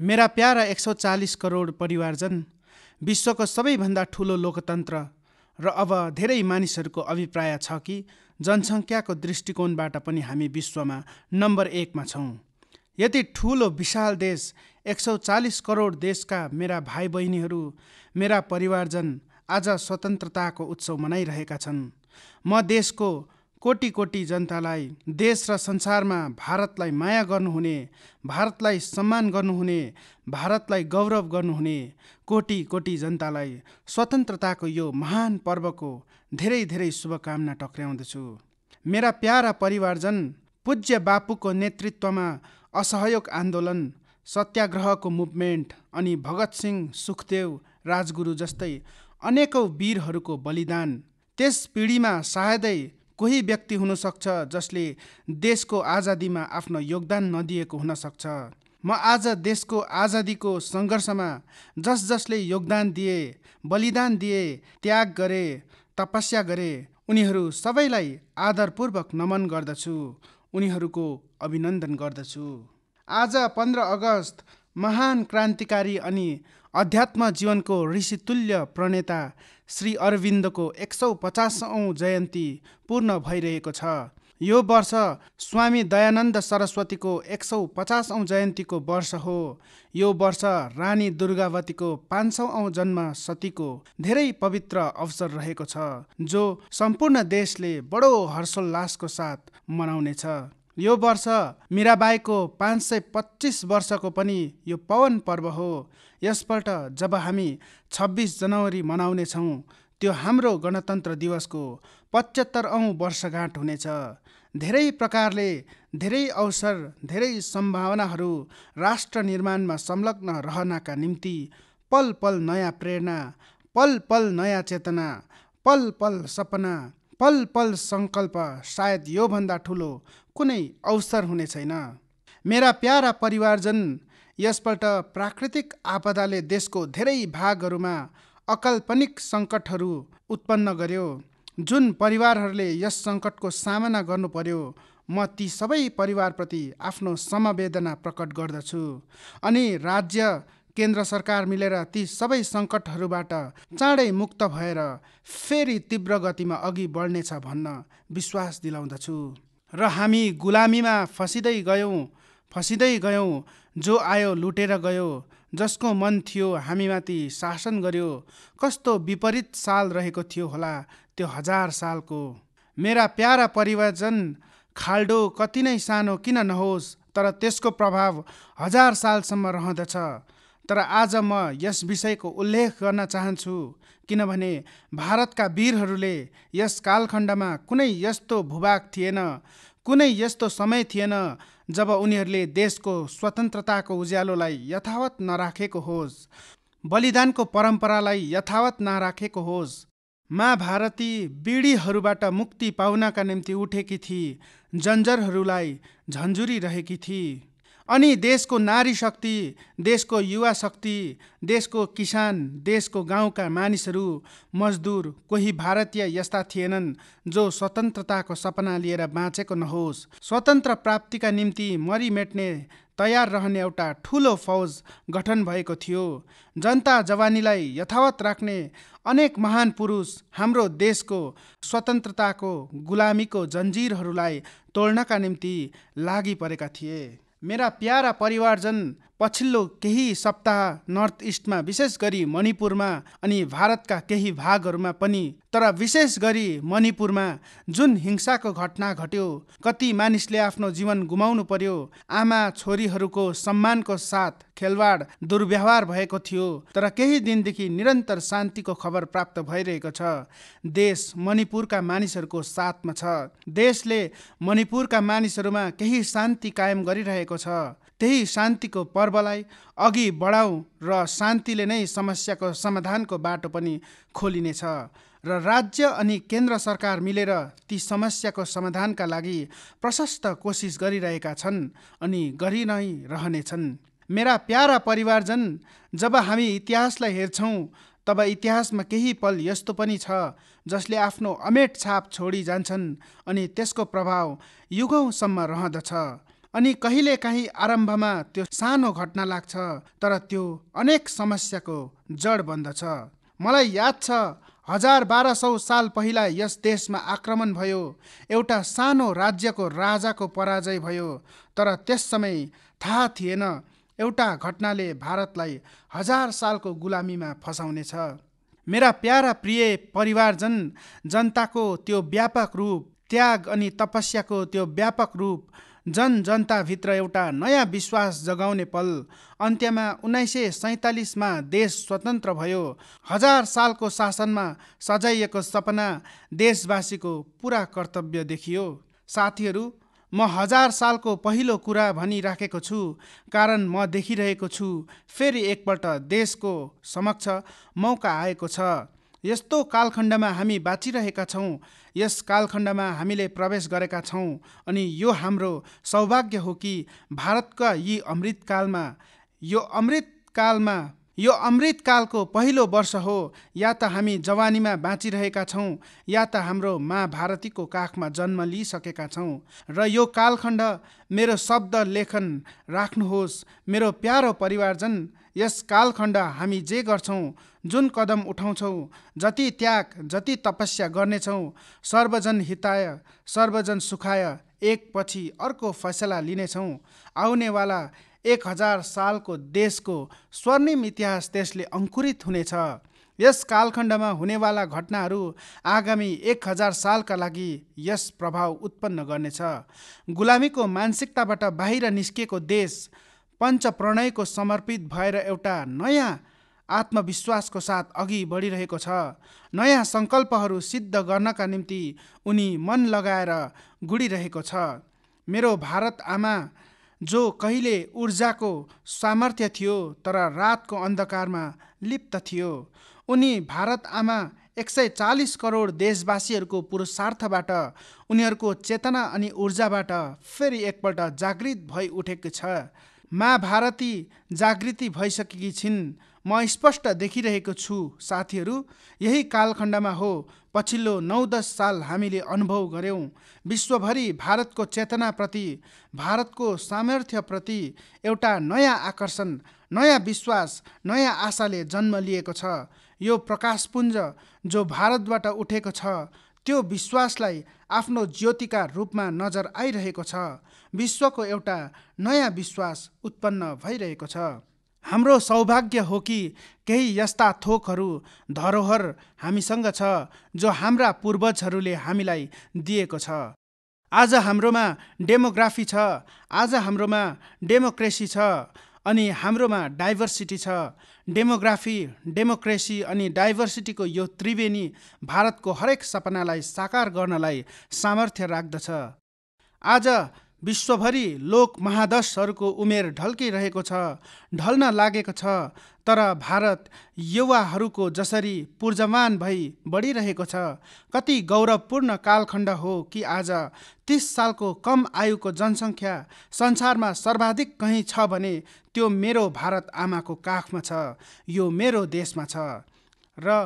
मेरा प्यारा एक सौ चालिस करोड परिवारजन विश्वको सबैभन्दा ठुलो लोकतन्त्र र अब धेरै मानिसहरूको अभिप्राय छ कि जनसङ्ख्याको दृष्टिकोणबाट पनि हामी विश्वमा नम्बर एकमा छौँ यति ठुलो विशाल देश एक सौ चालिस करोड देशका मेरा भाइ बहिनीहरू मेरा परिवारजन आज स्वतन्त्रताको उत्सव मनाइरहेका छन् म देशको कोटी कोटि जनतालाई देश र संसारमा भारतलाई माया गर्नुहुने भारतलाई सम्मान गर्नुहुने भारतलाई गौरव गर्नुहुने कोटी कोटी जनतालाई स्वतन्त्रताको यो महान पर्वको धेरै धेरै शुभकामना टक्र्याउँदछु मेरा प्यारा परिवारजन पूज्य बापुको नेतृत्वमा असहयोग आन्दोलन सत्याग्रहको मुभमेन्ट अनि भगत सिंह सुखदेव राजगुरु जस्तै अनेकौँ वीरहरूको बलिदान त्यस पिँढीमा सायदै कोही व्यक्ति हुनसक्छ जसले देशको आजादीमा आफ्नो योगदान नदिएको हुनसक्छ म आज देशको आजादीको सङ्घर्षमा जस जसले योगदान दिए बलिदान दिए त्याग गरे तपस्या गरे उनीहरू सबैलाई आदरपूर्वक नमन गर्दछु उनीहरूको अभिनन्दन गर्दछु आज पन्ध्र अगस्त महान क्रान्तिकारी अनि अध्यात्म जीवनको ऋषितुल्य प्रणेता श्री अरविन्दको एक सौ पचासौँ जयन्ती पूर्ण भइरहेको छ यो वर्ष स्वामी दयानन्द सरस्वतीको एक सौ पचासौँ जयन्तीको वर्ष हो यो वर्ष रानी दुर्गावतीको पाँच सौऔँ जन्म सतीको धेरै पवित्र अवसर रहेको छ जो सम्पूर्ण देशले बडो हर्षोल्लासको साथ मनाउनेछ यो वर्ष मिराबाईको पाँच सय पच्चिस वर्षको पनि यो पवन पर्व हो यसपल्ट जब हामी छब्बिस जनवरी मनाउनेछौँ त्यो हाम्रो गणतन्त्र दिवसको पचहत्तर औँ वर्षगाँठ हुनेछ धेरै प्रकारले धेरै अवसर धेरै सम्भावनाहरू राष्ट्र निर्माणमा संलग्न रहनका निम्ति पल पल नयाँ प्रेरणा पल पल नयाँ चेतना पल पल सपना पल पल सङ्कल्प सायद योभन्दा ठुलो कुनै अवसर हुने छैन मेरा प्यारा परिवारजन यसपल्ट प्राकृतिक आपदाले देशको धेरै भागहरूमा अकाल्पनिक सङ्कटहरू उत्पन्न गर्यो जुन परिवारहरूले यस सङ्कटको सामना गर्नु पर्यो म ती सबै परिवारप्रति आफ्नो समवेदना प्रकट गर्दछु अनि राज्य केन्द्र सरकार मिलेर ती सबै सङ्कटहरूबाट चाँडै मुक्त भएर फेरि तीव्र गतिमा अघि बढ्नेछ भन्न विश्वास दिलाउँदछु र हामी गुलामीमा फसिँदै गयौँ फसिँदै गयौँ जो आयो लुटेर गयो जसको मन थियो हामीमाथि शासन गर्यो कस्तो विपरीत साल रहेको थियो होला त्यो हजार सालको मेरा प्यारा परिवारजन खाल्डो कति नै सानो किन नहोस् तर त्यसको प्रभाव हजार सालसम्म रहँदछ तर आज म यस विषयको उल्लेख गर्न चाहन्छु किनभने भारतका वीरहरूले यस कालखण्डमा कुनै यस्तो भूभाग थिएन कुनै यस्तो समय थिएन जब उनीहरूले देशको स्वतन्त्रताको उज्यालोलाई यथावत नराखेको होस् बलिदानको परम्परालाई यथावत नराखेको होस् मा भारती बिडीहरूबाट मुक्ति पाउनका निम्ति उठेकी थिई जन्जरहरूलाई झन्झुरी रहेकी थिई अनि देशको नारी शक्ति देशको युवा शक्ति देशको किसान देशको गाउँका मानिसहरू मजदुर कोही भारतीय यस्ता थिएनन् जो स्वतन्त्रताको सपना लिएर बाँचेको नहोस् स्वतन्त्र प्राप्तिका निम्ति मरिमेट्ने तयार रहने एउटा ठुलो फौज गठन भएको थियो जनता जवानीलाई यथावत राख्ने अनेक महान पुरुष हाम्रो देशको स्वतन्त्रताको गुलामीको जन्जिरहरूलाई तोड्नका निम्ति लागि परेका थिए मेरा प्यारा परिवारजन पछिल्लो केही सप्ताह नर्थ इस्टमा विशेष गरी मणिपुरमा अनि भारतका केही भागहरूमा पनि तर विशेष गरी मणिपुरमा जुन हिंसाको घटना घट्यो कति मानिसले आफ्नो जीवन गुमाउनु पर्यो आमा छोरीहरूको सम्मानको साथ खेलवाड दुर्व्यवहार भएको थियो तर केही दिनदेखि निरन्तर शान्तिको खबर प्राप्त भइरहेको छ देश मणिपुरका मानिसहरूको साथमा छ देशले मणिपुरका मानिसहरूमा केही शान्ति कायम गरिरहेको छ त्यही शान्तिको पर्वलाई अघि बढाउँ र शान्तिले नै समस्याको समाधानको बाटो पनि खोलिनेछ र राज्य अनि केन्द्र सरकार मिलेर ती समस्याको समाधानका लागि प्रशस्त कोसिस गरिरहेका छन् अनि गरि नै रहनेछन् मेरा प्यारा परिवारजन जब हामी इतिहासलाई हेर्छौँ तब इतिहासमा केही पल यस्तो पनि छ जसले आफ्नो अमेट छाप छोडी जान्छन् अनि त्यसको प्रभाव युगौँसम्म रहँदछ अनि कहिलेकाहीँ आरम्भमा त्यो सानो घटना लाग्छ तर त्यो अनेक समस्याको जड बन्दछ मलाई याद छ हजार बाह्र सौ साल पहिला यस देशमा आक्रमण भयो एउटा सानो राज्यको राजाको पराजय भयो तर त्यस समय थाहा थिएन एउटा घटनाले भारतलाई हजार सालको गुलामीमा फसाउनेछ मेरा प्यारा प्रिय परिवारजन जनताको त्यो व्यापक रूप त्याग अनि तपस्याको त्यो व्यापक रूप जन जनताभित्र एउटा नयाँ विश्वास जगाउने पल अन्त्यमा उन्नाइस सय सैँतालिसमा देश स्वतन्त्र भयो हजार सालको शासनमा सजाइएको सपना देशवासीको पुरा कर्तव्य देखियो साथीहरू म हजार सालको पहिलो कुरा भनिराखेको छु कारण म देखिरहेको छु फेरि एकपल्ट देशको समक्ष मौका आएको छ यस्तो कालखण्डमा हामी बाँचिरहेका छौँ यस कालखण्डमा हामीले प्रवेश गरेका छौँ अनि यो हाम्रो सौभाग्य हो कि भारतका यी अमृतकालमा यो अमृतकालमा यो अमृतकालको पहिलो वर्ष हो या त हामी जवानीमा बाँचिरहेका छौँ या त हाम्रो मा भारतीको काखमा जन्म लिइसकेका छौँ र यो कालखण्ड मेरो शब्द लेखन राख्नुहोस् मेरो प्यारो परिवारजन यस कालखण्ड हामी जे गर्छौँ जुन कदम उठाउँछौँ जति त्याग जति तपस्या गर्नेछौँ सर्वजन हिताय सर्वजन सुखाय एकपछि अर्को फैसला लिनेछौँ आउनेवाला एक हजार सालको देशको स्वर्णिम इतिहास त्यसले अङ्कुरित हुनेछ यस कालखण्डमा हुनेवाला घटनाहरू आगामी एक हजार सालका लागि यस प्रभाव उत्पन्न गर्नेछ गुलामीको मानसिकताबाट बाहिर निस्किएको देश पञ्च प्रणयको समर्पित भएर एउटा नयाँ आत्मविश्वासको साथ अघि बढिरहेको छ नयाँ सङ्कल्पहरू सिद्ध गर्नका निम्ति उनी मन लगाएर गुडिरहेको छ मेरो भारत आमा जो कहिले ऊर्जाको सामर्थ्य थियो तर रातको अन्धकारमा लिप्त थियो उनी भारत आमा एक सय चालिस करोड देशवासीहरूको पुरुषार्थबाट उनीहरूको चेतना अनि ऊर्जाबाट फेरि एकपल्ट जागृत भइ उठेको छ महाभारती जागृति भइसकेकी छिन् म स्पष्ट देखिरहेको छु साथीहरू यही कालखण्डमा हो पछिल्लो नौ दस साल हामीले अनुभव गऱ्यौँ विश्वभरि भारतको चेतनाप्रति भारतको सामर्थ्यप्रति एउटा नयाँ आकर्षण नयाँ विश्वास नयाँ आशाले जन्म लिएको छ यो प्रकाशपुञ्ज जो भारतबाट उठेको छ त्यो विश्वासलाई आफ्नो ज्योतिका रूपमा नजर आइरहेको छ विश्वको एउटा नयाँ विश्वास उत्पन्न भइरहेको छ हाम्रो सौभाग्य हो कि केही यस्ता थोकहरू धरोहर हामीसँग छ जो हाम्रा पूर्वजहरूले हामीलाई दिएको छ आज हाम्रोमा डेमोग्राफी छ आज हाम्रोमा डेमोक्रेसी छ अनि हाम्रोमा डाइभर्सिटी छ डेमोग्राफी डेमोक्रेसी अनि डाइभर्सिटीको यो त्रिवेणी भारतको हरेक सपनालाई साकार गर्नलाई सामर्थ्य राख्दछ आज विश्वभरि लोक महादशहरूको उमेर ढल्किरहेको छ ढल्न लागेको छ तर भारत युवाहरूको जसरी पूर्जमान भई बढिरहेको छ कति गौरवपूर्ण कालखण्ड हो कि आज तिस सालको कम आयुको जनसङ्ख्या संसारमा सर्वाधिक कहीँ छ भने त्यो मेरो भारत आमाको काखमा छ यो मेरो देशमा छ र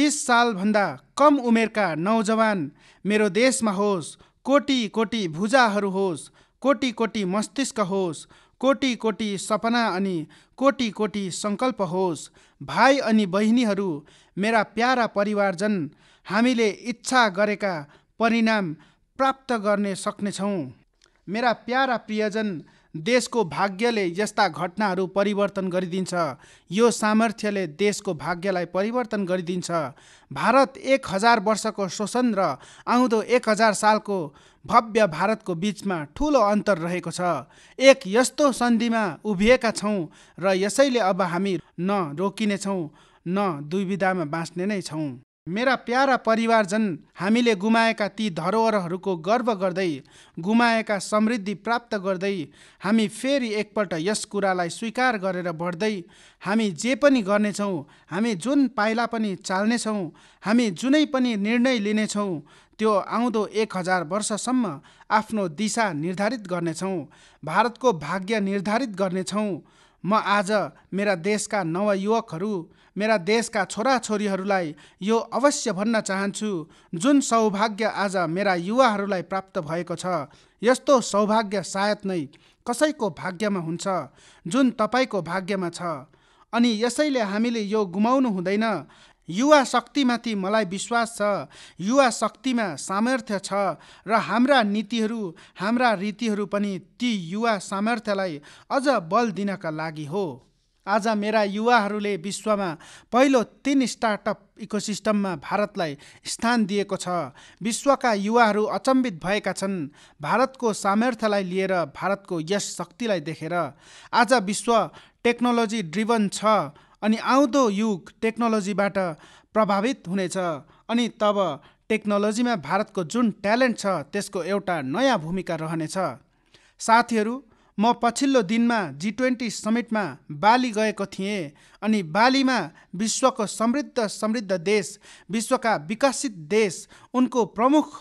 तिस सालभन्दा कम उमेरका नौजवान मेरो देशमा होस् कोटि कोटि भुजाहरू होस् कोटी कोटी मस्तिष्क होस् कोटी कोटी सपना अनि कोटी कोटी सङ्कल्प होस् भाइ अनि बहिनीहरू मेरा प्यारा परिवारजन हामीले इच्छा गरेका परिणाम प्राप्त गर्ने सक्नेछौँ मेरा प्यारा प्रियजन देशको भाग्यले यस्ता घटनाहरू परिवर्तन गरिदिन्छ यो सामर्थ्यले देशको भाग्यलाई परिवर्तन गरिदिन्छ भारत एक हजार वर्षको शोषण र आउँदो एक हजार सालको भव्य भारतको बिचमा ठुलो अन्तर रहेको छ एक यस्तो सन्धिमा उभिएका छौँ र यसैले अब हामी न रोकिनेछौँ न दुविधामा बाँच्ने नै छौँ मेरा प्यारा परिवारजन हामीले गुमाएका ती धरोहरहरूको गर्व गर्दै गुमाएका समृद्धि प्राप्त गर्दै हामी फेरि एकपल्ट यस कुरालाई स्वीकार गरेर बढ्दै हामी जे पनि गर्नेछौँ हामी जुन पाइला पनि चाल्नेछौँ हामी जुनै पनि निर्णय लिनेछौँ त्यो आउँदो एक हजार वर्षसम्म आफ्नो दिशा निर्धारित गर्नेछौँ भारतको भाग्य निर्धारित गर्नेछौँ म आज मेरा देशका नवयुवकहरू मेरा देशका छोराछोरीहरूलाई यो अवश्य भन्न चाहन्छु जुन सौभाग्य आज मेरा युवाहरूलाई प्राप्त भएको छ यस्तो सौभाग्य सायद नै कसैको भाग्यमा हुन्छ जुन तपाईँको भाग्यमा छ अनि यसैले हामीले यो गुमाउनु हुँदैन युवा शक्तिमाथि मलाई विश्वास छ युवा शक्तिमा सामर्थ्य छ र हाम्रा नीतिहरू हाम्रा रीतिहरू पनि ती युवा सामर्थ्यलाई अझ बल दिनका लागि हो आज मेरा युवाहरूले विश्वमा पहिलो तिन स्टार्टअप इकोसिस्टममा भारतलाई स्थान दिएको छ विश्वका युवाहरू अचम्बित भएका छन् भारतको सामर्थ्यलाई लिएर भारतको यस शक्तिलाई देखेर आज विश्व टेक्नोलोजी ड्रिभन छ अनि आउँदो युग टेक्नोलोजीबाट प्रभावित हुनेछ अनि तब टेक्नोलोजीमा भारतको जुन ट्यालेन्ट छ त्यसको एउटा नयाँ भूमिका रहनेछ साथीहरू म पछिल्लो दिनमा जी ट्वेन्टी समिटमा बाली गएको थिएँ अनि बालीमा विश्वको समृद्ध समृद्ध देश विश्वका विकसित देश उनको प्रमुख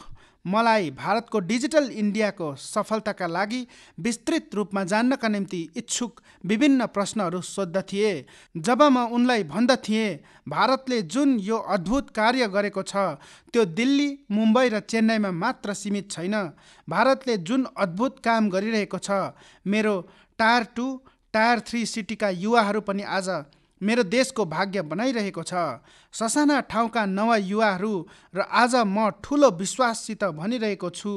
मलाई भारतको डिजिटल इन्डियाको सफलताका लागि विस्तृत रूपमा जान्नका निम्ति इच्छुक विभिन्न प्रश्नहरू सोद्ध थिए जब म उनलाई भन्द भन्दथिएँ भारतले जुन यो अद्भुत कार्य गरेको छ त्यो दिल्ली मुम्बई र चेन्नईमा मात्र सीमित छैन भारतले जुन अद्भुत काम गरिरहेको छ मेरो टायर टू टायर थ्री सिटीका युवाहरू पनि आज मेरो देशको भाग्य बनाइरहेको छ ससाना ठाउँका नवा युवाहरू र आज म ठुलो विश्वाससित भनिरहेको छु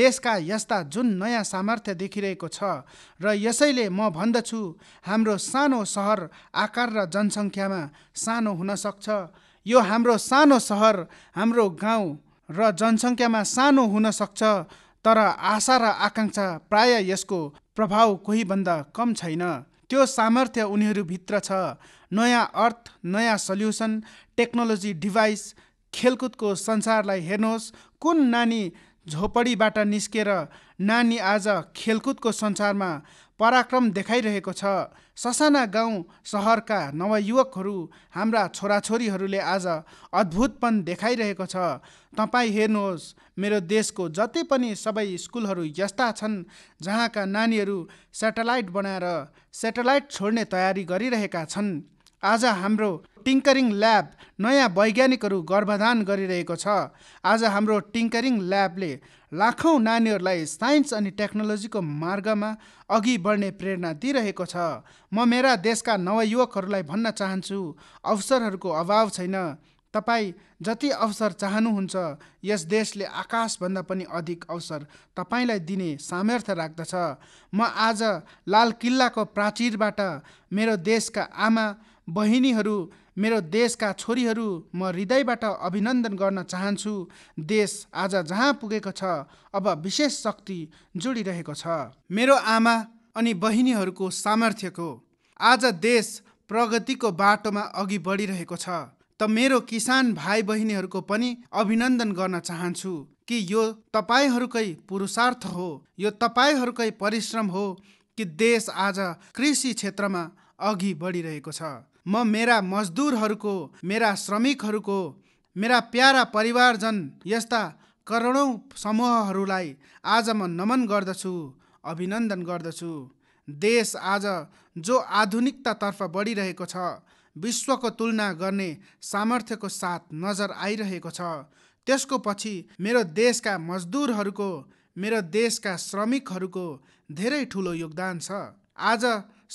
देशका यस्ता जुन नयाँ सामर्थ्य देखिरहेको छ र यसैले म भन्दछु हाम्रो सानो सहर आकार र जनसङ्ख्यामा सानो हुनसक्छ यो हाम्रो सानो सहर हाम्रो गाउँ र जनसङ्ख्यामा सानो हुनसक्छ तर आशा र आकाङ्क्षा प्राय यसको प्रभाव कोहीभन्दा कम छैन त्यो सामर्थ्य उनीहरूभित्र छ नयाँ अर्थ नयाँ सल्युसन टेक्नोलोजी डिभाइस खेलकुदको संसारलाई हेर्नुहोस् कुन नानी झोपडीबाट निस्केर नानी आज खेलकुदको संसारमा पराक्रम देखाइरहेको छ ससाना गाउँ सहरका नवयुवकहरू हाम्रा छोराछोरीहरूले आज अद्भुतपन देखाइरहेको छ तपाईँ हेर्नुहोस् मेरो देशको जति पनि सबै स्कुलहरू यस्ता छन् जहाँका नानीहरू सेटेलाइट बनाएर सेटेलाइट छोड्ने तयारी गरिरहेका छन् आज हाम्रो टिङ्करिङ ल्याब नयाँ वैज्ञानिकहरू गर्भधान गरिरहेको छ आज हाम्रो टिङ्करिङ ल्याबले लाखौँ नानीहरूलाई साइन्स अनि टेक्नोलोजीको मार्गमा अघि बढ्ने प्रेरणा दिइरहेको छ म मेरा देशका नवयुवकहरूलाई भन्न चाहन्छु अवसरहरूको अभाव छैन तपाईँ जति अवसर चाहनुहुन्छ यस देशले आकाशभन्दा पनि अधिक अवसर तपाईँलाई दिने सामर्थ्य राख्दछ म आज लाल किल्लाको प्राचीरबाट मेरो देशका आमा बहिनीहरू मेरो देशका छोरीहरू म हृदयबाट अभिनन्दन गर्न चाहन्छु देश आज जहाँ पुगेको छ अब विशेष शक्ति जोडिरहेको छ मेरो आमा अनि बहिनीहरूको सामर्थ्यको आज देश प्रगतिको बाटोमा अघि बढिरहेको छ त मेरो किसान भाइ बहिनीहरूको पनि अभिनन्दन गर्न चाहन्छु कि यो तपाईँहरूकै पुरुषार्थ हो यो तपाईँहरूकै परिश्रम हो कि देश आज कृषि क्षेत्रमा अघि बढिरहेको छ म मेरा मजदुरहरूको मेरा श्रमिकहरूको मेरा प्यारा परिवारजन यस्ता करोडौँ समूहहरूलाई आज म नमन गर्दछु अभिनन्दन गर्दछु देश आज जो आधुनिकतातर्फ बढिरहेको छ विश्वको तुलना गर्ने सामर्थ्यको साथ नजर आइरहेको छ त्यसको पछि मेरो देशका मजदुरहरूको मेरो देशका श्रमिकहरूको धेरै ठुलो योगदान छ आज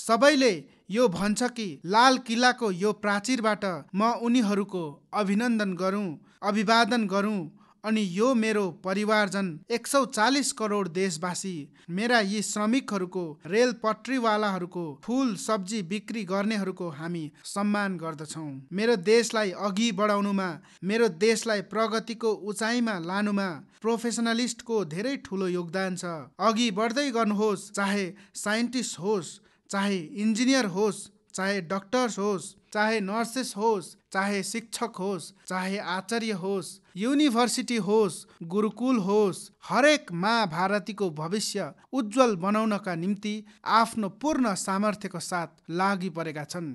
सबैले यो भन्छ कि लाल किल्लाको यो प्राचीरबाट म उनीहरूको अभिनन्दन गरौँ अभिवादन गरौँ अनि यो मेरो परिवारजन एक सौ चालिस करोड देशवासी मेरा यी श्रमिकहरूको रेल पटरीवालाहरूको फुल सब्जी बिक्री गर्नेहरूको हामी सम्मान गर्दछौँ मेरो देशलाई अघि बढाउनुमा मेरो देशलाई प्रगतिको उचाइमा लानुमा प्रोफेसनलिस्टको धेरै ठुलो योगदान छ अघि बढ्दै गर्नुहोस् चाहे साइन्टिस्ट होस् चाहे इन्जिनियर होस् चाहे डक्टर्स होस् चाहे नर्सेस होस् चाहे शिक्षक होस् चाहे आचार्य होस् युनिभर्सिटी होस् गुरुकुल होस् हरेक भारतीको भविष्य उज्जवल बनाउनका निम्ति आफ्नो पूर्ण सामर्थ्यको साथ लागि परेका छन्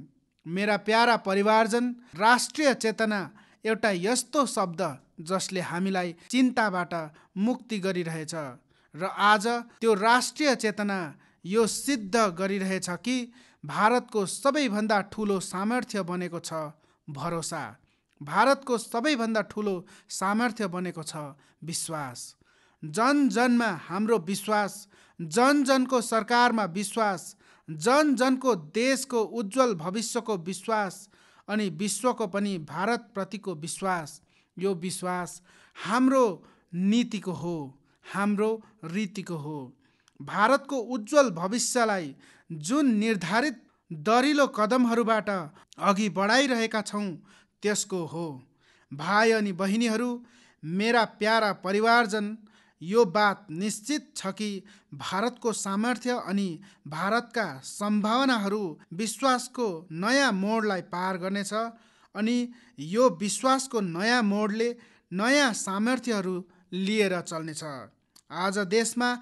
मेरा प्यारा परिवारजन राष्ट्रिय चेतना एउटा यस्तो शब्द जसले हामीलाई चिन्ताबाट मुक्ति गरिरहेछ र आज त्यो राष्ट्रिय चेतना यो सिद्ध गरिरहेछ कि भारतको सबैभन्दा ठुलो सामर्थ्य बनेको छ भरोसा भारतको सबैभन्दा ठुलो सामर्थ्य बनेको छ विश्वास जन जनमा हाम्रो विश्वास जन जनको सरकारमा विश्वास जन जनको देशको उज्जवल भविष्यको विश्वास अनि विश्वको पनि भारतप्रतिको विश्वास यो विश्वास हाम्रो नीतिको हो हाम्रो रीतिको हो भारतको उज्जवल भविष्यलाई जुन निर्धारित दरिलो कदमहरूबाट अघि बढाइरहेका छौँ त्यसको हो भाइ अनि बहिनीहरू मेरा प्यारा परिवारजन यो बात निश्चित छ कि भारतको सामर्थ्य अनि भारतका सम्भावनाहरू विश्वासको नयाँ मोडलाई पार गर्नेछ अनि यो विश्वासको नयाँ मोडले नयाँ सामर्थ्यहरू लिएर चल्नेछ आज देशमा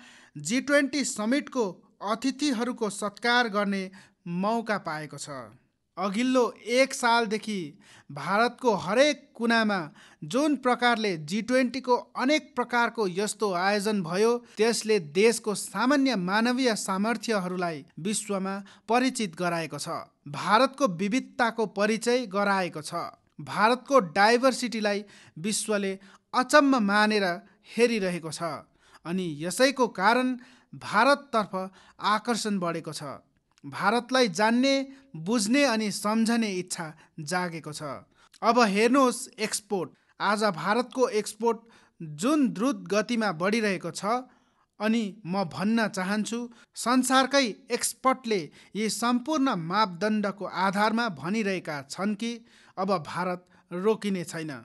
जी ट्वेन्टी समिटको अतिथिहरूको सत्कार गर्ने मौका पाएको छ अघिल्लो एक सालदेखि भारतको हरेक कुनामा जुन प्रकारले जी ट्वेन्टीको अनेक प्रकारको यस्तो आयोजन भयो त्यसले देशको सामान्य मानवीय सामर्थ्यहरूलाई विश्वमा परिचित गराएको छ भारतको विविधताको परिचय गराएको छ भारतको डाइभर्सिटीलाई विश्वले अचम्म मानेर हेरिरहेको छ अनि यसैको कारण भारततर्फ आकर्षण बढेको छ भारतलाई जान्ने बुझ्ने अनि सम्झने इच्छा जागेको छ अब हेर्नुहोस् एक्सपोर्ट आज भारतको एक्सपोर्ट जुन द्रुत गतिमा बढिरहेको छ अनि म भन्न चाहन्छु संसारकै एक्सपर्टले यी सम्पूर्ण मापदण्डको आधारमा भनिरहेका छन् कि अब भारत रोकिने छैन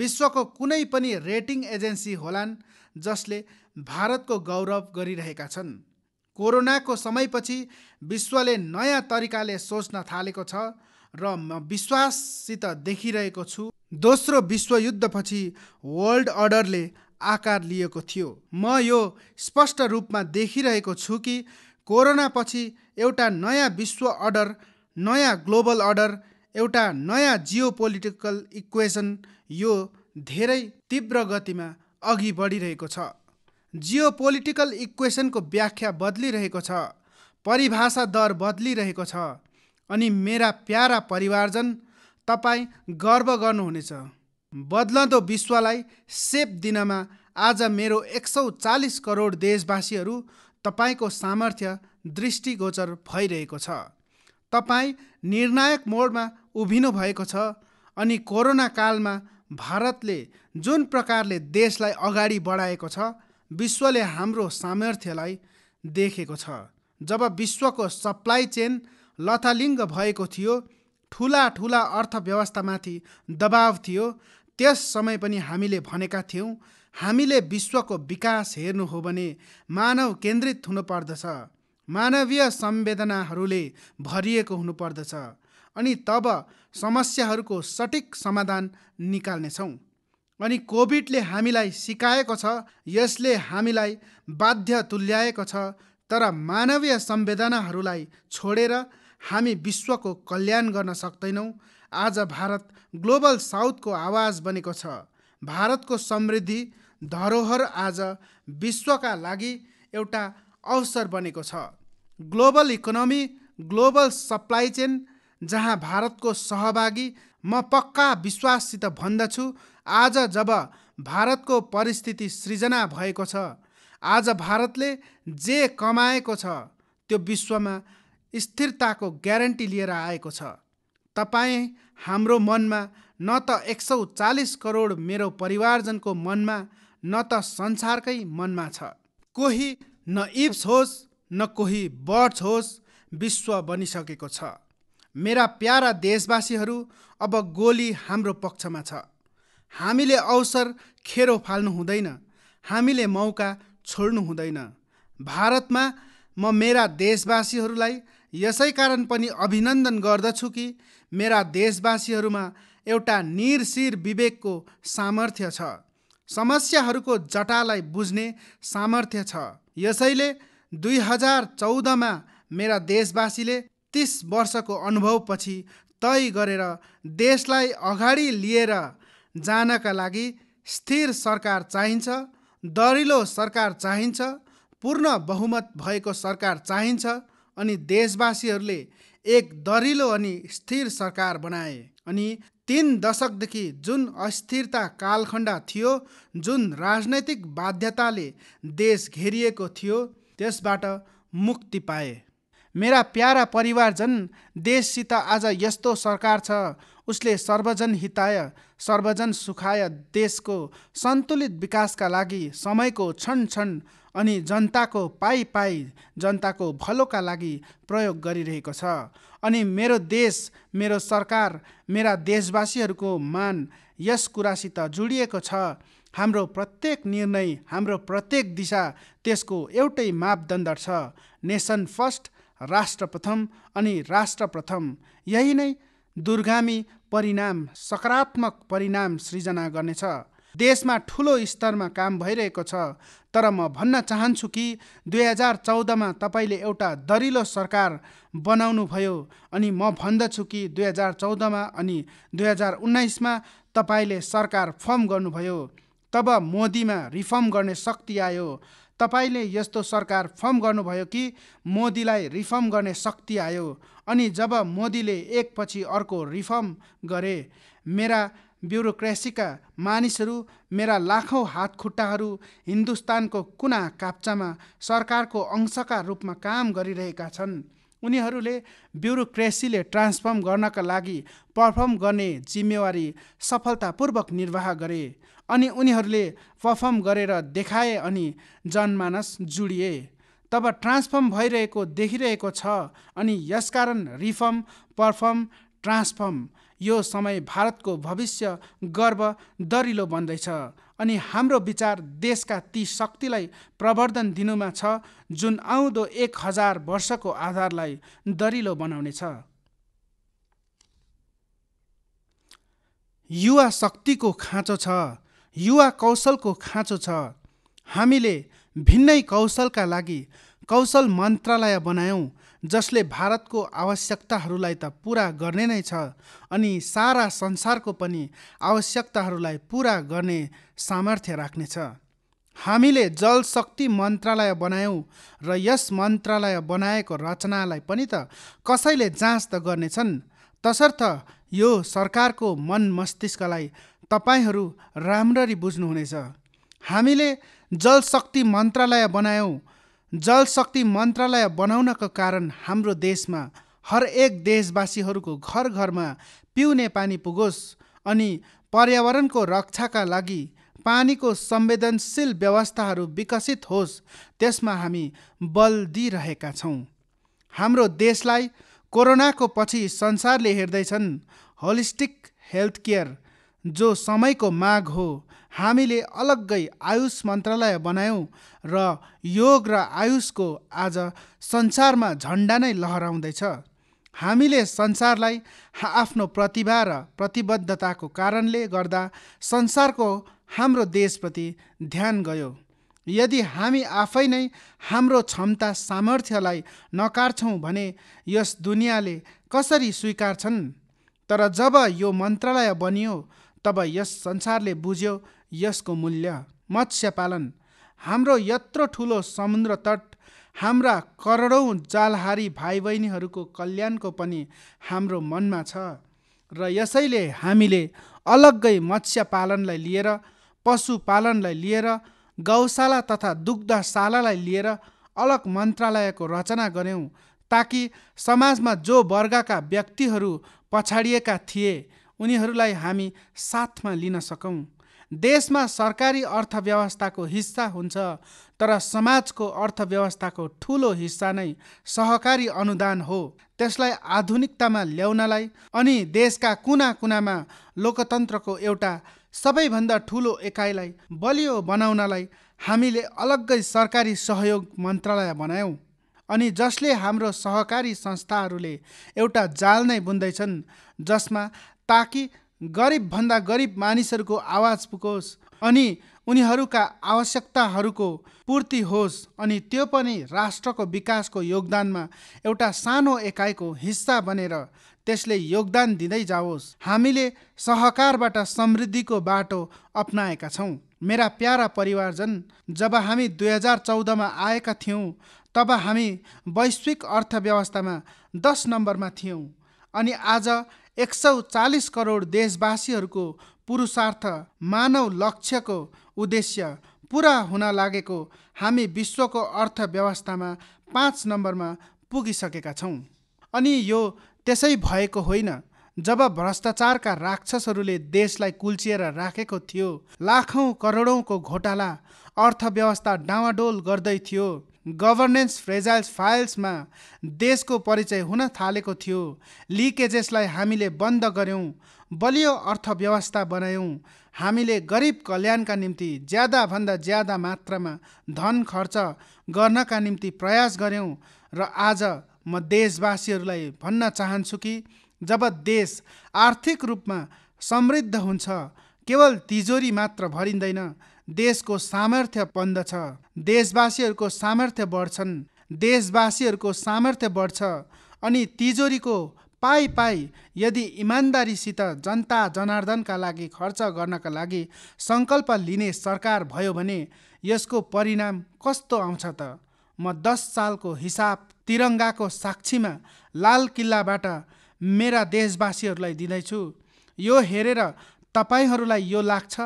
विश्वको कुनै पनि रेटिङ एजेन्सी होलान् जसले भारतको गौरव गरिरहेका छन् कोरोनाको समयपछि विश्वले नयाँ तरिकाले सोच्न थालेको छ र म विश्वाससित देखिरहेको छु दोस्रो विश्वयुद्धपछि वर्ल्ड अर्डरले आकार लिएको थियो म यो स्पष्ट रूपमा देखिरहेको छु कि कोरोनापछि एउटा नयाँ विश्व अर्डर नयाँ ग्लोबल अर्डर एउटा नयाँ जियो पोलिटिकल इक्वेसन यो धेरै तीव्र गतिमा अघि बढिरहेको छ जियो पोलिटिकल इक्वेसनको व्याख्या बदलिरहेको छ परिभाषा दर बदलिरहेको छ अनि मेरा प्यारा परिवारजन तपाईँ गर्व गर्नुहुनेछ बदलँदो विश्वलाई सेप दिनमा आज मेरो एक सौ चालिस करोड देशवासीहरू तपाईँको सामर्थ्य दृष्टिगोचर भइरहेको छ तपाईँ निर्णायक मोडमा उभिनु भएको छ अनि कोरोना कालमा भारतले जुन प्रकारले देशलाई अगाडि बढाएको छ विश्वले हाम्रो सामर्थ्यलाई देखेको छ जब विश्वको सप्लाई चेन लथालिङ्ग भएको थियो ठुला ठुला अर्थव्यवस्थामाथि दबाव थियो त्यस समय पनि हामीले भनेका थियौँ हामीले विश्वको विकास हेर्नु हो भने मानव केन्द्रित हुनुपर्दछ मानवीय संवेदनाहरूले भरिएको हुनुपर्दछ अनि तब समस्याहरूको सठिक समाधान निकाल्नेछौँ अनि कोभिडले हामीलाई सिकाएको छ यसले हामीलाई बाध्य तुल्याएको छ तर मानवीय संवेदनाहरूलाई छोडेर हामी विश्वको कल्याण गर्न सक्दैनौँ आज भारत ग्लोबल साउथको आवाज बनेको छ भारतको समृद्धि धरोहर आज विश्वका लागि एउटा अवसर बनेको छ global economy global supply chain जहाँ भारतको सहभागी म पक्का विश्वाससित भन्दछु आज जब भारतको परिस्थिति सृजना भएको छ आज भारतले जे कमाएको छ त्यो विश्वमा स्थिरताको ग्यारेन्टी लिएर आएको छ तपाईँ हाम्रो मनमा न त एक सौ चालिस करोड मेरो परिवारजनको मनमा न त संसारकै मनमा छ कोही न इप्स होस् न कोही बर्ड्स होस् विश्व बनिसकेको छ मेरा प्यारा देशवासीहरू अब गोली हाम्रो पक्षमा छ हामीले अवसर खेरो फाल्नु हुँदैन हामीले मौका छोड्नु हुँदैन भारतमा म मेरा देशवासीहरूलाई यसै कारण पनि अभिनन्दन गर्दछु कि मेरा देशवासीहरूमा एउटा निरशिर विवेकको सामर्थ्य छ समस्याहरूको जटालाई बुझ्ने सामर्थ्य छ यसैले दुई हजार चौधमा मेरा देशवासीले तिस वर्षको अनुभवपछि तय गरेर देशलाई अगाडि लिएर जानका लागि स्थिर सरकार चाहिन्छ दरिलो सरकार चाहिन्छ पूर्ण बहुमत भएको सरकार चाहिन्छ अनि देशवासीहरूले एक दरिलो अनि स्थिर सरकार बनाए अनि तिन दशकदेखि जुन अस्थिरता कालखण्ड थियो जुन राजनैतिक बाध्यताले देश घेरिएको थियो त्यसबाट मुक्ति पाए मेरा प्यारा परिवारजन देशसित आज यस्तो सरकार छ उसले सर्वजन हिताय सर्वजन सुखाय देशको सन्तुलित विकासका लागि समयको क्षण क्षण अनि जनताको पाइ पाइ जनताको भलोका लागि प्रयोग गरिरहेको छ अनि मेरो देश मेरो सरकार मेरा देशवासीहरूको मान यस कुरासित जोडिएको छ हाम्रो प्रत्येक निर्णय हाम्रो प्रत्येक दिशा त्यसको एउटै मापदण्ड छ नेसन फर्स्ट राष्ट्रप्रथम अनि राष्ट्रप्रथम यही नै दुर्गामी परिणाम सकारात्मक परिणाम सृजना गर्नेछ देशमा ठुलो स्तरमा काम भइरहेको छ तर म भन्न चाहन्छु कि दुई हजार चौधमा तपाईँले एउटा दरिलो सरकार बनाउनुभयो अनि म भन्दछु कि दुई हजार चौधमा अनि दुई हजार उन्नाइसमा तपाईँले सरकार फर्म गर्नुभयो तब मोदीमा रिफर्म गर्ने शक्ति आयो तपाईँले यस्तो सरकार फर्म गर्नुभयो कि मोदीलाई रिफर्म गर्ने शक्ति आयो अनि जब मोदीले एकपछि अर्को रिफर्म गरे मेरा ब्युरोक्रेसीका मानिसहरू मेरा लाखौँ हातखुट्टाहरू हिन्दुस्तानको कुना काप्चामा सरकारको अंशका रूपमा काम गरिरहेका छन् उनीहरूले ब्युरोक्रेसीले ट्रान्सफर्म गर्नका लागि पर्फर्म गर्ने जिम्मेवारी सफलतापूर्वक निर्वाह गरे अनि उनीहरूले पर्फर्म गरेर देखाए अनि जनमानस जुडिए तब ट्रान्सफर्म भइरहेको देखिरहेको छ अनि यसकारण रिफर्म पर्फर्म ट्रान्सफर्म यो समय भारतको भविष्य गर्व दरिलो बन्दैछ अनि हाम्रो विचार देशका ती शक्तिलाई प्रवर्धन दिनुमा छ जुन आउँदो एक हजार वर्षको आधारलाई दरिलो बनाउनेछ युवा शक्तिको खाँचो छ युवा कौशलको खाँचो छ हामीले भिन्नै कौशलका लागि कौशल मन्त्रालय बनायौँ जसले भारतको आवश्यकताहरूलाई त पुरा गर्ने नै छ अनि सारा संसारको पनि आवश्यकताहरूलाई पुरा गर्ने सामर्थ्य राख्नेछ हामीले जल शक्ति मन्त्रालय बनायौँ र यस मन्त्रालय बनाएको रचनालाई पनि त कसैले जाँच त गर्नेछन् तसर्थ यो सरकारको मन मस्तिष्कलाई तपाईँहरू राम्ररी बुझ्नुहुनेछ हामीले जल शक्ति मन्त्रालय बनायौँ जल शक्ति मन्त्रालय बनाउनको कारण हाम्रो देशमा हर एक देशवासीहरूको घर घरमा पिउने पानी पुगोस् अनि पर्यावरणको रक्षाका लागि पानीको संवेदनशील व्यवस्थाहरू विकसित होस् त्यसमा हामी बल दिइरहेका छौँ हाम्रो देशलाई कोरोनाको पछि संसारले हेर्दैछन् होलिस्टिक हेल्थ केयर जो समयको माग हो हामीले अलग्गै आयुष मन्त्रालय बनायौँ र योग र आयुषको आज संसारमा झन्डा नै लहराउँदैछ हामीले संसारलाई आफ्नो प्रतिभा र प्रतिबद्धताको कारणले गर्दा संसारको हाम्रो देशप्रति ध्यान गयो यदि हामी आफै नै हाम्रो क्षमता सामर्थ्यलाई नकार्छौँ भने यस दुनियाँले कसरी स्वीकार्छन् तर जब यो मन्त्रालय बनियो तब यस संसारले बुझ्यो यसको मूल्य मत्स्य पालन हाम्रो यत्रो ठुलो समुद्र तट हाम्रा करोडौँ जालहारी भाइ बहिनीहरूको कल्याणको पनि हाम्रो मनमा छ र यसैले हामीले अलग्गै मत्स्य पालनलाई लिएर पशुपालनलाई लिएर गौशाला तथा दुग्धशालालाई लिएर अलग मन्त्रालयको रचना गऱ्यौँ ताकि समाजमा जो वर्गका व्यक्तिहरू पछाडिएका थिए उनीहरूलाई हामी साथमा लिन सकौँ देशमा सरकारी अर्थव्यवस्थाको हिस्सा हुन्छ तर समाजको अर्थव्यवस्थाको ठुलो हिस्सा नै सहकारी अनुदान हो त्यसलाई आधुनिकतामा ल्याउनलाई अनि देशका कुना कुनामा लोकतन्त्रको एउटा सबैभन्दा ठुलो एकाइलाई बलियो बनाउनलाई हामीले अलग्गै सरकारी सहयोग मन्त्रालय बनायौँ अनि जसले हाम्रो सहकारी संस्थाहरूले एउटा जाल नै बुन्दैछन् जसमा ताकि गरिबभन्दा गरिब मानिसहरूको आवाज पुगोस् अनि उनीहरूका आवश्यकताहरूको पूर्ति होस् अनि त्यो पनि राष्ट्रको विकासको योगदानमा एउटा सानो एकाइको हिस्सा बनेर त्यसले योगदान दिँदै जाओस् हामीले सहकारबाट समृद्धिको बाटो अप्नाएका छौँ मेरा प्यारा परिवारजन जब हामी दुई हजार चौधमा आएका थियौँ तब हामी वैश्विक अर्थव्यवस्थामा दस नम्बरमा थियौँ अनि आज एक सौ चालिस करोड देशवासीहरूको पुरुषार्थ मानव लक्ष्यको उद्देश्य पुरा हुन लागेको हामी विश्वको अर्थव्यवस्थामा पाँच नम्बरमा पुगिसकेका छौँ अनि यो त्यसै भएको होइन जब भ्रष्टाचारका राक्षसहरूले देशलाई कुल्चिएर राखेको थियो लाखौँ करोडौँको घोटाला अर्थव्यवस्था डावाडोल गर्दै थियो गभर्नेन्स फ्रेजाइल्स फाइल्समा देशको परिचय हुन थालेको थियो लिकेजेसलाई हामीले बन्द गऱ्यौँ बलियो अर्थव्यवस्था बनायौँ हामीले गरिब कल्याणका निम्ति ज्यादाभन्दा ज्यादा मात्रामा धन खर्च गर्नका निम्ति प्रयास गऱ्यौँ र आज म देशवासीहरूलाई भन्न चाहन्छु कि जब देश आर्थिक रूपमा समृद्ध हुन्छ केवल तिजोरी मात्र भरिँदैन देशको सामर्थ्य बन्दछ देशवासीहरूको सामर्थ्य बढ्छन् देशवासीहरूको सामर्थ्य बढ्छ अनि तिजोरीको पाइ पाइ यदि इमान्दारीसित जनता जनार्दनका लागि खर्च गर्नका लागि सङ्कल्प लिने सरकार भयो भने यसको परिणाम कस्तो आउँछ त म दस सालको हिसाब तिरङ्गाको साक्षीमा लाल किल्लाबाट मेरा देशवासीहरूलाई दिँदैछु यो हेरेर तपाईँहरूलाई यो लाग्छ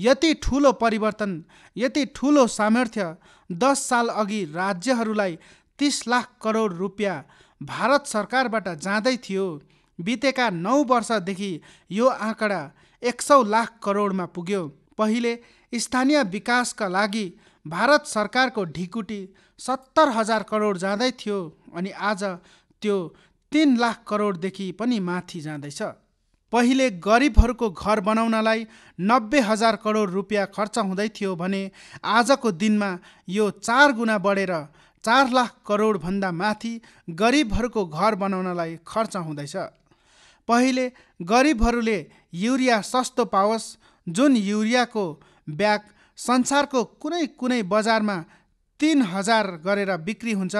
यति ठुलो परिवर्तन यति ठुलो सामर्थ्य दस साल अघि राज्यहरूलाई तिस लाख करोड रुपियाँ भारत सरकारबाट जाँदै थियो बितेका नौ वर्षदेखि यो आँकडा एक सौ लाख करोडमा पुग्यो पहिले स्थानीय विकासका लागि भारत सरकारको ढिकुटी सत्तर हजार करोड जाँदै थियो अनि आज त्यो तिन लाख करोडदेखि पनि माथि जाँदैछ पहिले गरिबहरूको घर बनाउनलाई नब्बे हजार करोड रुपियाँ खर्च हुँदै थियो भने आजको दिनमा यो चार गुणा बढेर चार लाख करोडभन्दा माथि गरिबहरूको घर बनाउनलाई खर्च हुँदैछ पहिले गरिबहरूले युरिया सस्तो पाओस् जुन युरियाको ब्याग संसारको कुनै कुनै बजारमा तिन हजार गरेर बिक्री हुन्छ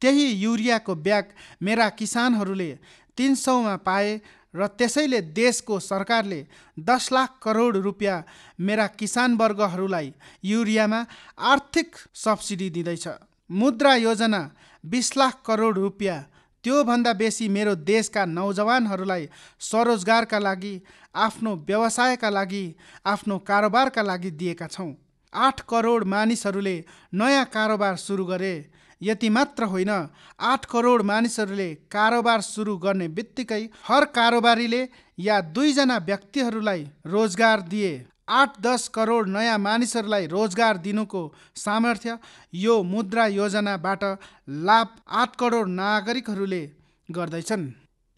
त्यही युरियाको ब्याग मेरा किसानहरूले तिन सौमा पाए र त्यसैले देशको सरकारले दस लाख करोड रुपियाँ मेरा किसान वर्गहरूलाई युरियामा आर्थिक सब्सिडी दिँदैछ मुद्रा योजना बिस लाख करोड रुपियाँ त्योभन्दा बेसी मेरो देशका नौजवानहरूलाई स्वरोजगारका लागि आफ्नो व्यवसायका लागि आफ्नो कारोबारका लागि दिएका छौँ आठ करोड मानिसहरूले नयाँ कारोबार सुरु गरे यति मात्र होइन आठ करोड मानिसहरूले कारोबार सुरु गर्ने बित्तिकै हर कारोबारीले या दुईजना व्यक्तिहरूलाई रोजगार दिए आठ दस करोड नयाँ मानिसहरूलाई रोजगार दिनुको सामर्थ्य यो मुद्रा योजनाबाट लाभ आठ करोड नागरिकहरूले गर्दैछन्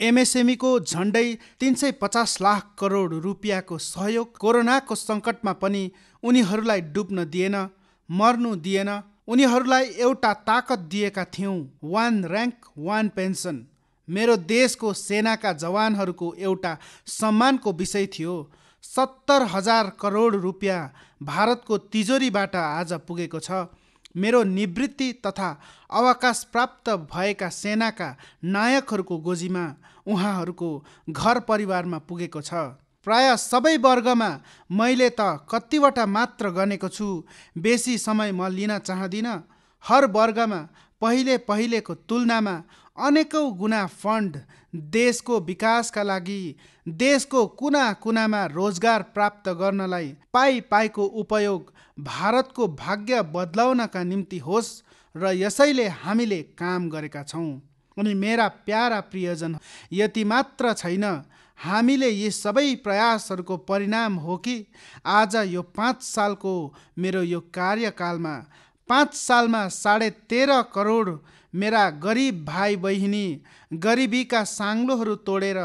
एमएसएमईको झन्डै तिन सय पचास लाख करोड रुपियाँको सहयोग कोरोनाको सङ्कटमा पनि उनीहरूलाई डुब्न दिएन मर्नु दिएन उनीहरूलाई एउटा ताकत दिएका थियौँ वान ऱ्याङ्क वान पेन्सन मेरो देशको सेनाका जवानहरूको एउटा सम्मानको विषय थियो सत्तर हजार करोड रुपियाँ भारतको तिजोरीबाट आज पुगेको छ मेरो निवृत्ति तथा अवकाश प्राप्त भएका सेनाका नायकहरूको गोजीमा उहाँहरूको घर परिवारमा पुगेको छ प्राय सबै वर्गमा मैले त कतिवटा मात्र गनेको छु बेसी समय म लिन चाहदिनँ हर वर्गमा पहिले पहिलेको तुलनामा अनेकौँ गुणा फन्ड देशको विकासका लागि देशको कुना कुनामा रोजगार प्राप्त गर्नलाई पाइ पाइको उपयोग भारतको भाग्य बदलाउनका निम्ति होस् र यसैले हामीले काम गरेका छौँ अनि मेरा प्यारा प्रियजन यति मात्र छैन हामीले यी सबै प्रयासहरूको परिणाम हो कि आज यो पाँच सालको मेरो यो कार्यकालमा पाँच सालमा साढे तेह्र करोड मेरा गरिब भाइ बहिनी गरिबीका साङ्लोहरू तोडेर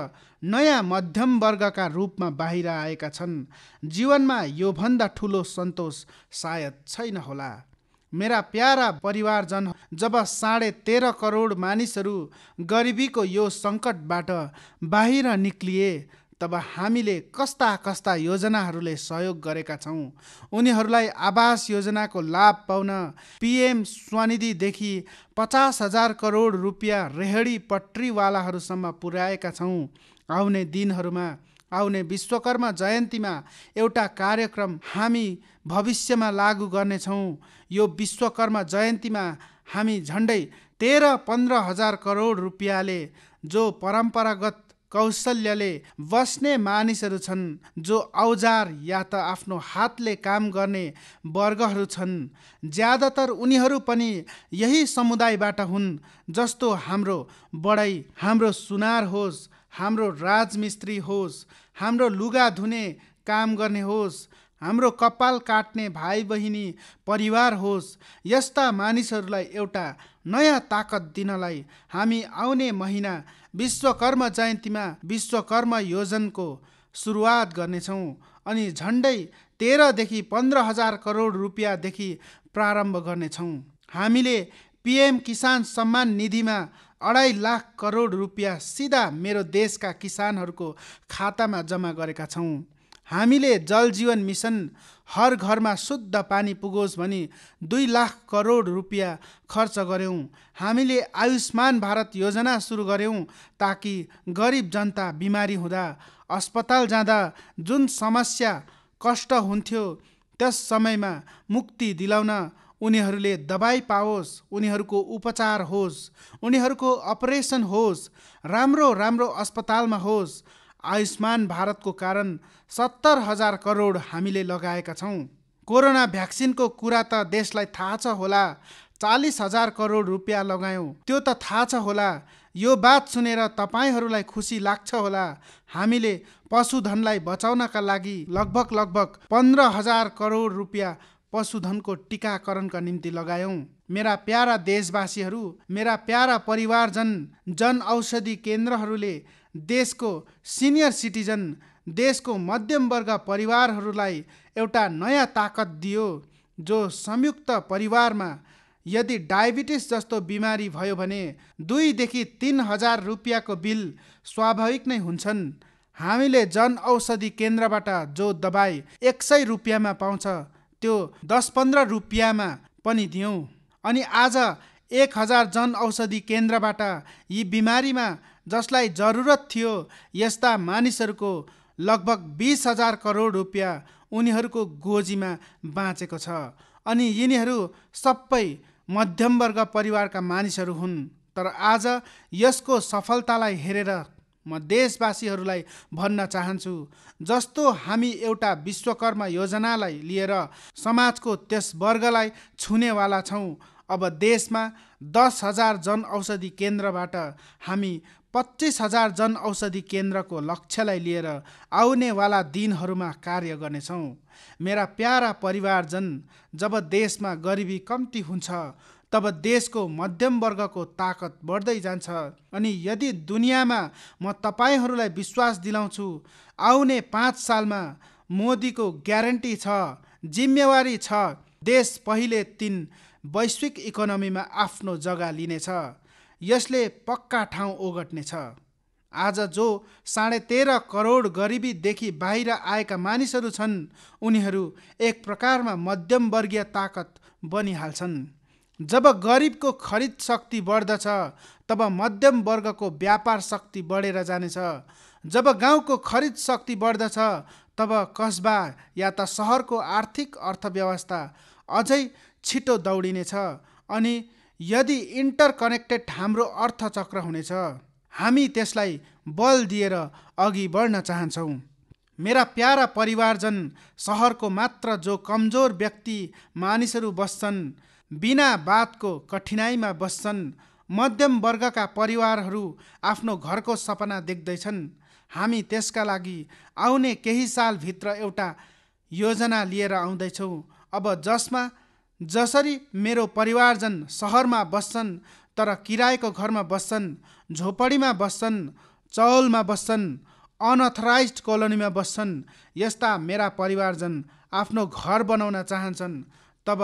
नयाँ मध्यम वर्गका रूपमा बाहिर आएका छन् जीवनमा योभन्दा ठुलो सन्तोष सायद छैन होला मेरा प्यारा परिवारजन जब साढे तेह्र करोड मानिसहरू गरिबीको यो सङ्कटबाट बाहिर निक्लिए तब हामीले कस्ता कस्ता योजनाहरूले सहयोग गरेका छौँ उनीहरूलाई आवास योजनाको लाभ पाउन पिएम स्वनिधिदेखि पचास हजार करोड रुपियाँ रेहडी पट्रीवालाहरूसम्म पुर्याएका छौँ आउने दिनहरूमा आउने विश्वकर्मा जयन्तीमा एउटा कार्यक्रम हामी भविष्यमा लागु गर्नेछौँ यो विश्वकर्मा जयन्तीमा हामी झन्डै तेह्र पन्ध्र हजार करोड रुपियाँले जो परम्परागत कौशल्यले बस्ने मानिसहरू छन् जो औजार या त आफ्नो हातले काम गर्ने वर्गहरू छन् ज्यादातर उनीहरू पनि यही समुदायबाट हुन् जस्तो हाम्रो बढाइ हाम्रो सुनार होस् हाम्रो राजमिस्त्री होस् हाम्रो लुगा धुने काम गर्ने होस् हाम्रो कपाल काट्ने भाइ बहिनी परिवार होस् यस्ता मानिसहरूलाई एउटा नयाँ ताकत दिनलाई हामी आउने महिना विश्वकर्म जयन्तीमा विश्वकर्म योजनको सुरुवात गर्नेछौँ अनि झन्डै तेह्रदेखि पन्ध्र हजार करोड रुपियाँदेखि प्रारम्भ गर्नेछौँ हामीले पिएम किसान सम्मान निधिमा अढाई लाख करोड रुपियाँ सिधा मेरो देशका किसानहरूको खातामा जम्मा गरेका छौँ हामीले जल जीवन मिसन हर घरमा शुद्ध पानी पुगोस् भनी दुई लाख करोड रुपियाँ खर्च गऱ्यौँ हामीले आयुष्मान भारत योजना सुरु गऱ्यौँ ताकि गरिब जनता बिमारी हुँदा अस्पताल जाँदा जुन समस्या कष्ट हुन्थ्यो त्यस समयमा मुक्ति दिलाउन उनीहरूले दबाई पाओस् उनीहरूको उपचार होस् उनीहरूको अपरेसन होस् राम्रो राम्रो अस्पतालमा होस् आयुष्मान भारतको कारण सत्तर हजार करोड हामीले लगाएका छौँ कोरोना भ्याक्सिनको कुरा त देशलाई थाहा छ होला चालिस हजार करोड रुपियाँ लगायौँ त्यो त थाहा छ होला यो बात सुनेर तपाईँहरूलाई खुसी लाग्छ होला हामीले पशुधनलाई बचाउनका लागि लगभग लगभग पन्ध्र हजार करोड रुपियाँ पशुधनको टिकाकरणका निम्ति लगायौँ मेरा प्यारा देशवासीहरू मेरा प्यारा परिवारजन जन औषधि केन्द्रहरूले देशको सिनियर सिटिजन देशको मध्यमवर्ग परिवारहरूलाई एउटा नयाँ ताकत दियो जो संयुक्त परिवारमा यदि डायबिटिस जस्तो बिमारी भयो भने दुईदेखि तिन हजार रुपियाँको बिल स्वाभाविक नै हुन्छन् हामीले जन औषधि केन्द्रबाट जो दबाई एक सय रुपियाँमा पाउँछ त्यो दस पन्ध्र रुपियाँमा पनि दियौँ अनि आज एक हजार जन औषधि केन्द्रबाट यी बिमारीमा जसलाई जरुरत थियो यस्ता मानिसहरूको लगभग बिस हजार करोड रुपियाँ उनीहरूको गोजीमा बाँचेको छ अनि यिनीहरू सबै मध्यमवर्ग परिवारका मानिसहरू हुन् तर आज यसको सफलतालाई हेरेर म देशवासीहरूलाई भन्न चाहन्छु जस्तो हामी एउटा विश्वकर्म योजनालाई लिएर समाजको त्यस वर्गलाई छुनेवाला छौँ अब देशमा दस हजार जन जनऔषधि केन्द्रबाट हामी पच्चिस हजार जन औषधि केन्द्रको लक्ष्यलाई लिएर आउनेवाला दिनहरूमा कार्य गर्नेछौँ मेरा प्यारा परिवारजन जब देशमा गरिबी कम्ती हुन्छ तब देशको मध्यम वर्गको ताकत बढ्दै जान्छ अनि यदि दुनियाँमा म तपाईँहरूलाई विश्वास दिलाउँछु आउने पाँच सालमा मोदीको ग्यारेन्टी छ जिम्मेवारी छ देश पहिले तिन वैश्विक इकोनोमीमा आफ्नो जग्गा लिनेछ यसले पक्का ठाउँ ओगट्नेछ आज जो साढे तेह्र करोड गरिबीदेखि बाहिर आएका मानिसहरू छन् उनीहरू एक प्रकारमा मध्यमवर्गीय ताकत बनिहाल्छन् जब गरिबको खरिद शक्ति बढ्दछ तब मध्यम वर्गको व्यापार शक्ति बढेर जानेछ जब गाउँको खरिद शक्ति बढ्दछ तब कस्बा या त सहरको आर्थिक अर्थव्यवस्था अझै छिटो दौडिनेछ अनि यदि इन्टरकनेक्टेड हाम्रो अर्थचक्र हुनेछ हामी त्यसलाई बल दिएर अघि बढ्न चाहन्छौँ मेरा प्यारा परिवारजन सहरको मात्र जो कमजोर व्यक्ति मानिसहरू बस्छन् बिना बातको कठिनाइमा बस्छन् मध्यम वर्गका परिवारहरू आफ्नो घरको सपना देख्दैछन् हामी त्यसका लागि आउने केही सालभित्र एउटा योजना लिएर आउँदैछौँ अब जसमा जसरी मेरो परिवारजन सहरमा बस्छन् तर किरायको घरमा बस्छन् झोपडीमा बस्छन् चौलमा बस्छन् अनअथराइज कोलोनीमा बस्छन् यस्ता मेरा परिवारजन आफ्नो घर बनाउन चाहन्छन् तब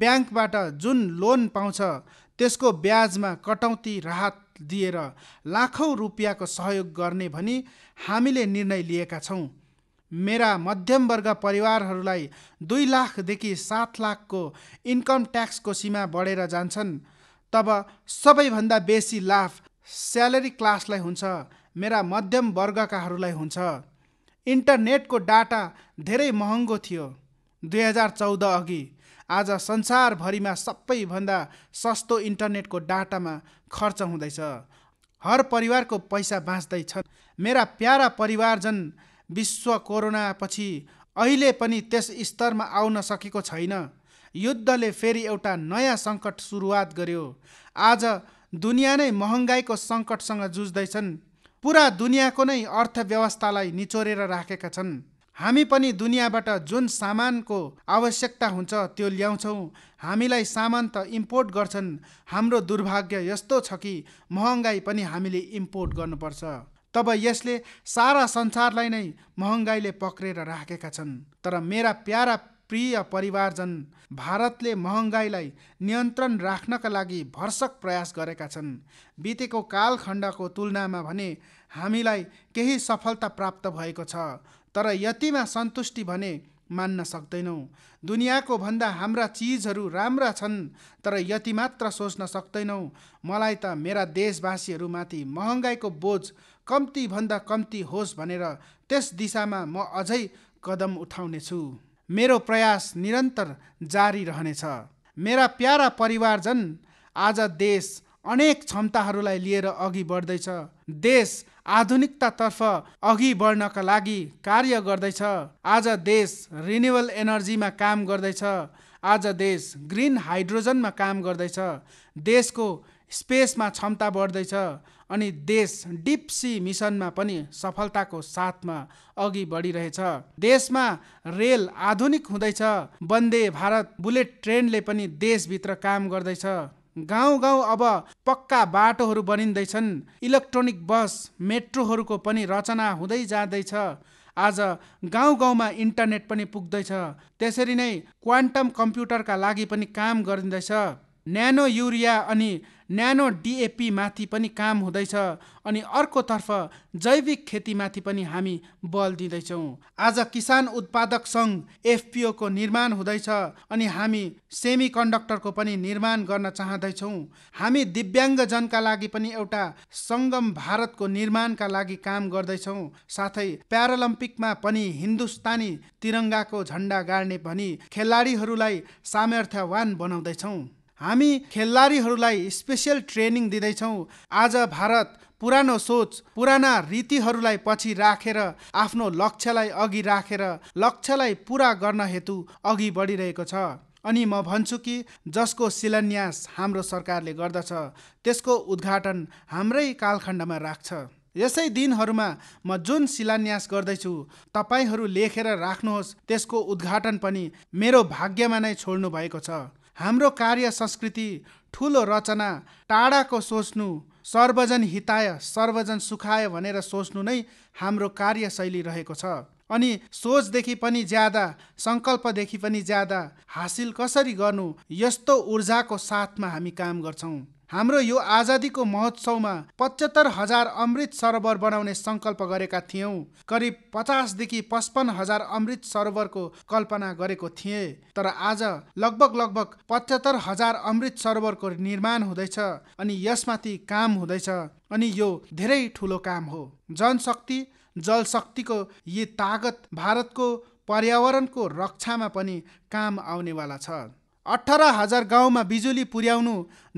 ब्याङ्कबाट जुन लोन पाउँछ त्यसको ब्याजमा कटौती राहत दिएर लाखौँ रुपियाँको सहयोग गर्ने भनी हामीले निर्णय लिएका छौँ मेरा मध्यमवर्ग परिवारहरूलाई दुई लाखदेखि सात लाखको इन्कम ट्याक्सको सीमा बढेर जान्छन् तब सबैभन्दा बेसी लाभ स्यालेरी क्लासलाई हुन्छ मेरा मध्यम वर्गकाहरूलाई हुन्छ इन्टरनेटको डाटा धेरै महँगो थियो दुई हजार चौध अघि आज संसारभरिमा सबैभन्दा सस्तो इन्टरनेटको डाटामा खर्च हुँदैछ हर परिवारको पैसा बाँच्दैछन् मेरा प्यारा परिवारजन विश्व कोरोनापछि अहिले पनि त्यस स्तरमा आउन सकेको छैन युद्धले फेरि एउटा नयाँ सङ्कट सुरुवात गर्यो आज दुनियाँ नै महँगाईको सङ्कटसँग जुझ्दैछन् पुरा दुनियाँको नै अर्थव्यवस्थालाई निचोरेर राखेका छन् हामी पनि दुनियाँबाट जुन सामानको आवश्यकता हुन्छ त्यो ल्याउँछौँ हामीलाई सामान त इम्पोर्ट गर्छन् हाम्रो दुर्भाग्य यस्तो छ कि महँगाई पनि हामीले इम्पोर्ट गर्नुपर्छ तब यसले सारा संसारलाई नै महँगाईले पक्रेर राखेका छन् तर मेरा प्यारा प्रिय परिवारजन भारतले महँगाईलाई नियन्त्रण राख्नका लागि भरसक प्रयास गरेका छन् बितेको कालखण्डको तुलनामा भने हामीलाई केही सफलता प्राप्त भएको छ तर यतिमा सन्तुष्टि भने मान्न सक्दैनौँ दुनियाँको भन्दा हाम्रा चिजहरू राम्रा छन् तर यति मात्र सोच्न सक्दैनौँ मलाई त मेरा देशवासीहरूमाथि महँगाईको बोझ कम्तीभन्दा कम्ती होस् भनेर त्यस दिशामा म अझै कदम उठाउनेछु मेरो प्रयास निरन्तर जारी रहनेछ मेरा प्यारा परिवारजन आज देश अनेक क्षमताहरूलाई लिएर अघि बढ्दैछ देश आधुनिकतातर्फ अघि बढ्नका लागि कार्य गर्दैछ आज देश रिन्युवल एनर्जीमा काम गर्दैछ आज देश ग्रिन हाइड्रोजनमा काम गर्दैछ देशको स्पेसमा क्षमता बढ्दैछ अनि देश डिप सी मिसनमा पनि सफलताको साथमा अघि बढिरहेछ देशमा रेल आधुनिक हुँदैछ वन्दे भारत बुलेट ट्रेनले पनि देशभित्र काम गर्दैछ गाउँ गाउँ अब पक्का बाटोहरू बनिँदैछन् इलेक्ट्रोनिक बस मेट्रोहरूको पनि रचना हुँदै जाँदैछ आज गाउँ गाउँमा इन्टरनेट पनि पुग्दैछ त्यसरी नै क्वान्टम कम्प्युटरका लागि पनि काम गरिँदैछ न्यानो युरिया अनि न्यानो डिएपीमाथि पनि काम हुँदैछ अनि अर्कोतर्फ जैविक खेतीमाथि पनि हामी बल दिँदैछौँ आज किसान उत्पादक सङ्घ एफपिओको निर्माण हुँदैछ अनि हामी सेमी कन्डक्टरको पनि निर्माण गर्न चाहँदैछौँ हामी दिव्याङ्गजनका लागि पनि एउटा सङ्गम भारतको निर्माणका लागि काम गर्दैछौँ साथै प्यारालम्पिकमा पनि हिन्दुस्तानी तिरङ्गाको झन्डा गाड्ने भनी खेलाडीहरूलाई सामर्थ्यवान बनाउँदैछौँ हामी खेलाडीहरूलाई स्पेसियल ट्रेनिङ दिँदैछौँ आज भारत पुरानो सोच पुराना रीतिहरूलाई पछि राखेर आफ्नो लक्ष्यलाई अघि राखेर लक्ष्यलाई पुरा गर्न हेतु अघि बढिरहेको छ अनि म भन्छु कि जसको शिलान्यास हाम्रो सरकारले गर्दछ त्यसको उद्घाटन हाम्रै कालखण्डमा राख्छ यसै दिनहरूमा म जुन शिलान्यास गर्दैछु तपाईँहरू लेखेर राख्नुहोस् त्यसको उद्घाटन पनि मेरो भाग्यमा नै छोड्नु भएको छ हाम्रो कार्य संस्कृति ठुलो रचना टाढाको सोच्नु सर्वजन हिताय सर्वजन सुखाय भनेर सोच्नु नै हाम्रो कार्यशैली रहेको छ अनि सोचदेखि पनि ज्यादा सङ्कल्पदेखि पनि ज्यादा हासिल कसरी गर्नु यस्तो ऊर्जाको साथमा हामी काम गर्छौँ हाम्रो यो आजादीको महोत्सवमा पचहत्तर हजार अमृत सरोवर बनाउने सङ्कल्प गरेका थियौँ करिब पचासदेखि पचपन्न हजार अमृत सरोवरको कल्पना गरेको थिएँ तर आज लगभग लगभग पचहत्तर हजार अमृत सरोवरको निर्माण हुँदैछ अनि यसमाथि काम हुँदैछ अनि यो धेरै ठुलो काम हो जनशक्ति जल शक्तिको यी तागत भारतको पर्यावरणको रक्षामा पनि काम आउनेवाला छ अठार हजार गाउँमा बिजुली पुर्याउनु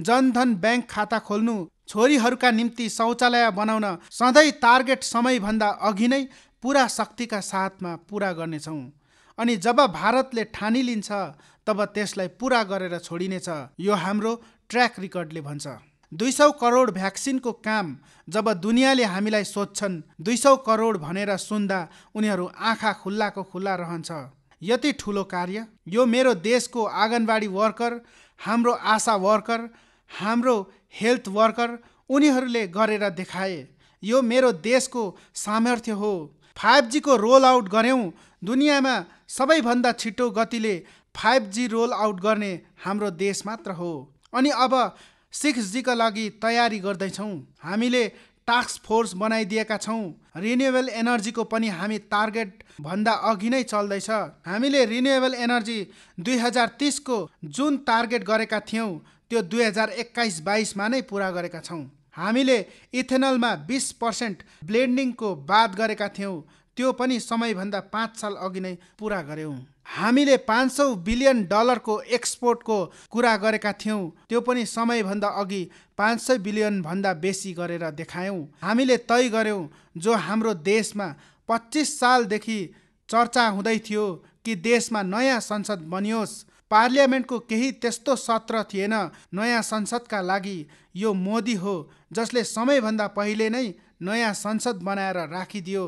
जनधन ब्याङ्क खाता खोल्नु छोरीहरूका निम्ति शौचालय बनाउन सधैँ टार्गेट समयभन्दा अघि नै पुरा शक्तिका साथमा पुरा गर्नेछौँ अनि जब भारतले ठानी लिन्छ तब त्यसलाई पुरा गरेर छोडिनेछ यो हाम्रो ट्र्याक रेकर्डले भन्छ दुई सौ करोड भ्याक्सिनको काम जब दुनियाँले हामीलाई सोध्छन् दुई सौ करोड भनेर सुन्दा उनीहरू आँखा खुल्लाको खुल्ला रहन्छ यति ठुलो कार्य यो मेरो देशको आँगनबाडी वर्कर हाम्रो आशा वर्कर हाम्रो हेल्थ वर्कर उनीहरूले गरेर देखाए यो मेरो देशको सामर्थ्य हो फाइभ जीको रोल आउट गऱ्यौँ दुनियाँमा सबैभन्दा छिटो गतिले फाइभ जी रोल आउट गर्ने हाम्रो देश मात्र हो अनि अब सिक्स जीका लागि तयारी गर्दैछौँ हामीले टास्क फोर्स बनाइदिएका छौँ रिन्युएबल एनर्जीको पनि हामी टार्गेट भन्दा अघि नै चल्दैछ हामीले रिन्युएबल एनर्जी दुई हजार तिसको जुन टार्गेट गरेका थियौँ त्यो दुई हजार एक्काइस बाइसमा नै पुरा गरेका छौँ हामीले इथेनलमा बिस पर्सेन्ट ब्लेन्डिङको बात गरेका थियौँ त्यो पनि समयभन्दा पाँच साल अघि नै पुरा गऱ्यौँ हामीले पाँच सौ बिलियन डलरको एक्सपोर्टको कुरा गरेका थियौँ त्यो पनि समयभन्दा अघि पाँच सय बिलियनभन्दा बेसी गरेर देखायौँ हामीले तय गऱ्यौँ जो हाम्रो देशमा पच्चिस सालदेखि चर्चा हुँदै थियो कि देशमा नयाँ संसद बनियोस् पार्लियामेन्टको केही त्यस्तो सत्र थिएन नयाँ संसदका लागि यो मोदी हो जसले समयभन्दा पहिले नै नयाँ संसद बनाएर राखिदियो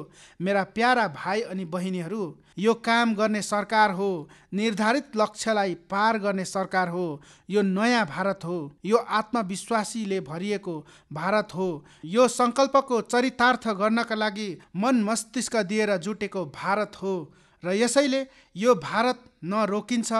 मेरा प्यारा भाइ अनि बहिनीहरू यो काम गर्ने सरकार हो निर्धारित लक्ष्यलाई पार गर्ने सरकार हो यो नयाँ भारत हो यो आत्मविश्वासीले भरिएको भारत हो यो सङ्कल्पको चरितार्थ गर्नका लागि मन मस्तिष्क दिएर जुटेको भारत हो र यसैले यो भारत न रोकिन्छ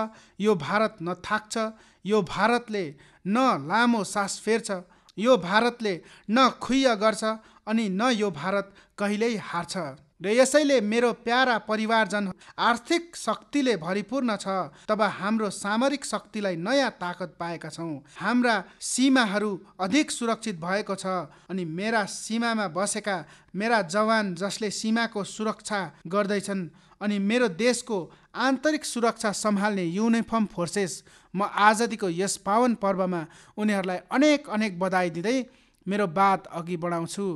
यो भारत न थाक्छ यो भारतले न लामो सास फेर्छ यो भारतले न खुइया गर्छ अनि न यो भारत कहिल्यै हार्छ र यसैले मेरो प्यारा परिवारजन आर्थिक शक्तिले भरिपूर्ण छ तब हाम्रो सामरिक शक्तिलाई नयाँ ताकत पाएका छौँ हाम्रा सीमाहरू अधिक सुरक्षित भएको छ अनि मेरा सीमामा बसेका मेरा जवान जसले सीमाको सुरक्षा गर्दैछन् अनि मेरो देशको आन्तरिक सुरक्षा सम्हाल्ने युनिफर्म फोर्सेस म आजादीको यस पावन पर्वमा उनीहरूलाई अनेक अनेक बधाई दिँदै मेरो बात अघि बढाउँछु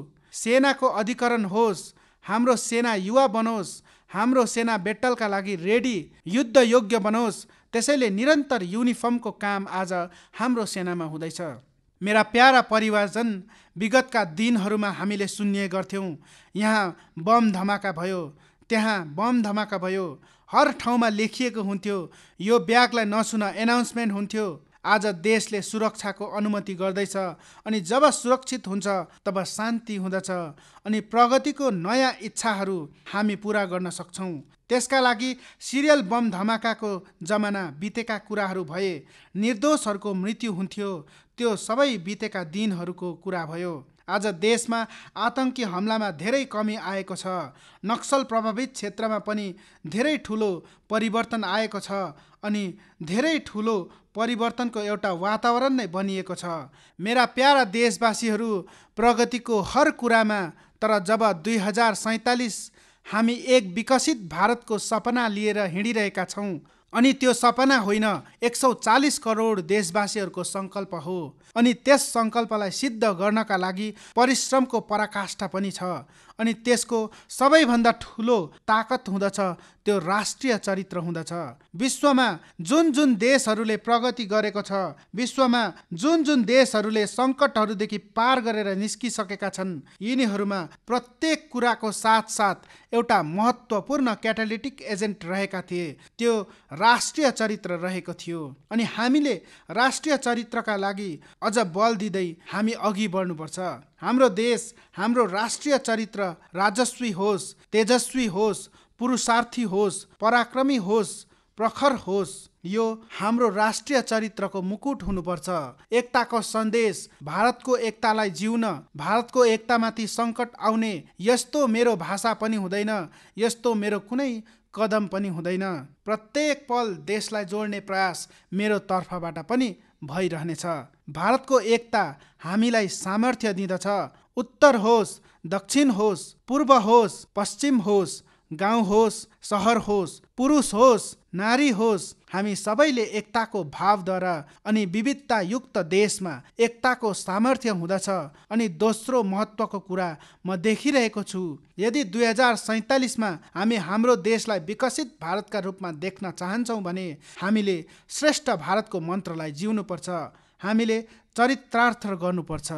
सेनाको अधिकरण होस् हाम्रो सेना युवा बनोस् हाम्रो सेना बेटलका लागि रेडी युद्ध योग्य बनोस् त्यसैले निरन्तर युनिफर्मको काम आज हाम्रो सेनामा हुँदैछ मेरा प्यारा परिवारजन विगतका दिनहरूमा हामीले सुन्ने गर्थ्यौँ यहाँ बम धमाका भयो त्यहाँ बम धमाका भयो हर ठाउँमा लेखिएको हुन्थ्यो यो ब्यागलाई नसुन एनाउन्समेन्ट हुन्थ्यो आज देशले सुरक्षाको अनुमति गर्दैछ अनि जब सुरक्षित हुन्छ तब शान्ति हुँदछ अनि प्रगतिको नयाँ इच्छाहरू हामी पुरा गर्न सक्छौँ त्यसका लागि सिरियल बम धमाकाको जमाना बितेका कुराहरू भए निर्दोषहरूको मृत्यु हुन्थ्यो त्यो सबै बितेका दिनहरूको कुरा भयो आज देशमा आतङ्की हमलामा धेरै कमी आएको छ नक्सल प्रभावित क्षेत्रमा पनि धेरै ठुलो परिवर्तन आएको छ अनि धेरै ठुलो परिवर्तनको एउटा वातावरण नै बनिएको छ मेरा प्यारा देशवासीहरू प्रगतिको हर कुरामा तर जब दुई हजार सैँतालिस हामी एक विकसित भारतको सपना लिएर हिँडिरहेका छौँ अनि त्यो सपना होइन एक सौ चालिस करोड देशवासीहरूको सङ्कल्प हो अनि त्यस सङ्कल्पलाई सिद्ध गर्नका लागि परिश्रमको पराकाष्ठा पनि छ अनि त्यसको सबैभन्दा ठुलो ताकत हुँदछ त्यो राष्ट्रिय चरित्र हुँदछ विश्वमा जुन जुन देशहरूले प्रगति गरेको छ विश्वमा जुन जुन देशहरूले सङ्कटहरूदेखि पार गरेर निस्किसकेका छन् यिनीहरूमा प्रत्येक कुराको साथसाथ एउटा महत्त्वपूर्ण क्याटालिटिक एजेन्ट रहेका थिए त्यो राष्ट्रिय चरित्र रहेको थियो अनि हामीले राष्ट्रिय चरित्रका लागि अझ बल दिँदै हामी अघि बढ्नुपर्छ हाम्रो देश हाम्रो राष्ट्रिय चरित्र राजस्वी होस् तेजस्वी होस् पुरुषार्थी होस् पराक्रमी होस् प्रखर होस् यो हाम्रो राष्ट्रिय चरित्रको मुकुट हुनुपर्छ एकताको सन्देश भारतको एकतालाई जिउन भारतको एकतामाथि सङ्कट आउने यस्तो मेरो भाषा पनि हुँदैन यस्तो मेरो कुनै कदम पनि हुँदैन प्रत्येक पल देशलाई जोड्ने प्रयास मेरो तर्फबाट पनि भइरहनेछ भारतको एकता हामीलाई सामर्थ्य दिँदछ उत्तर होस् दक्षिण होस् पूर्व होस् पश्चिम होस् गाउँ होस् सहर होस् पुरुष होस् नारी होस् हामी सबैले एकताको भावद्वारा अनि विविधतायुक्त देशमा एकताको सामर्थ्य हुँदछ अनि दोस्रो महत्त्वको कुरा म देखिरहेको छु यदि दुई हजार सैँतालिसमा हामी हाम्रो देशलाई विकसित भारतका रूपमा देख्न चाहन्छौँ भने हामीले श्रेष्ठ भारतको मन्त्रलाई जिउनुपर्छ हामीले चरित्रार्थ गर्नुपर्छ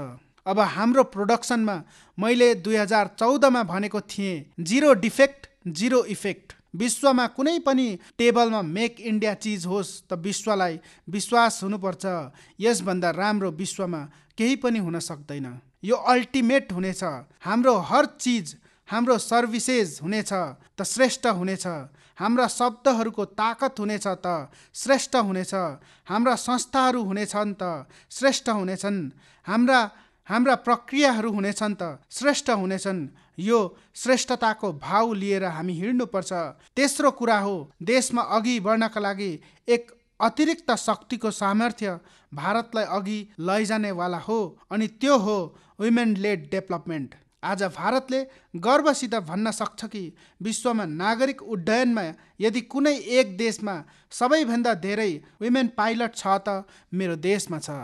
अब हाम्रो प्रोडक्सनमा मैले दुई हजार चौधमा भनेको थिएँ जिरो डिफेक्ट जिरो इफेक्ट विश्वमा कुनै पनि टेबलमा मेक इन्डिया चिज होस् त विश्वलाई विश्वास हुनुपर्छ यसभन्दा राम्रो विश्वमा केही पनि हुन सक्दैन यो अल्टिमेट हुनेछ हाम्रो हर चिज हाम्रो सर्भिसेस हुनेछ त श्रेष्ठ हुनेछ हाम्रा शब्दहरूको ताकत हुनेछ त श्रेष्ठ हुनेछ हाम्रा संस्थाहरू हुनेछन् त श्रेष्ठ हुनेछन् हाम्रा हाम्रा प्रक्रियाहरू हुनेछन् त श्रेष्ठ हुनेछन् यो श्रेष्ठताको भाव लिएर हामी हिँड्नुपर्छ तेस्रो कुरा हो देशमा अघि बढ्नका लागि एक अतिरिक्त शक्तिको सामर्थ्य भारतलाई अघि लैजानेवाला हो अनि त्यो हो वुमेन लेड डेभलपमेन्ट आज भारतले गर्वसित भन्न सक्छ कि विश्वमा नागरिक उड्डयनमा यदि कुनै एक देशमा सबैभन्दा धेरै वुमेन पाइलट छ त मेरो देशमा छ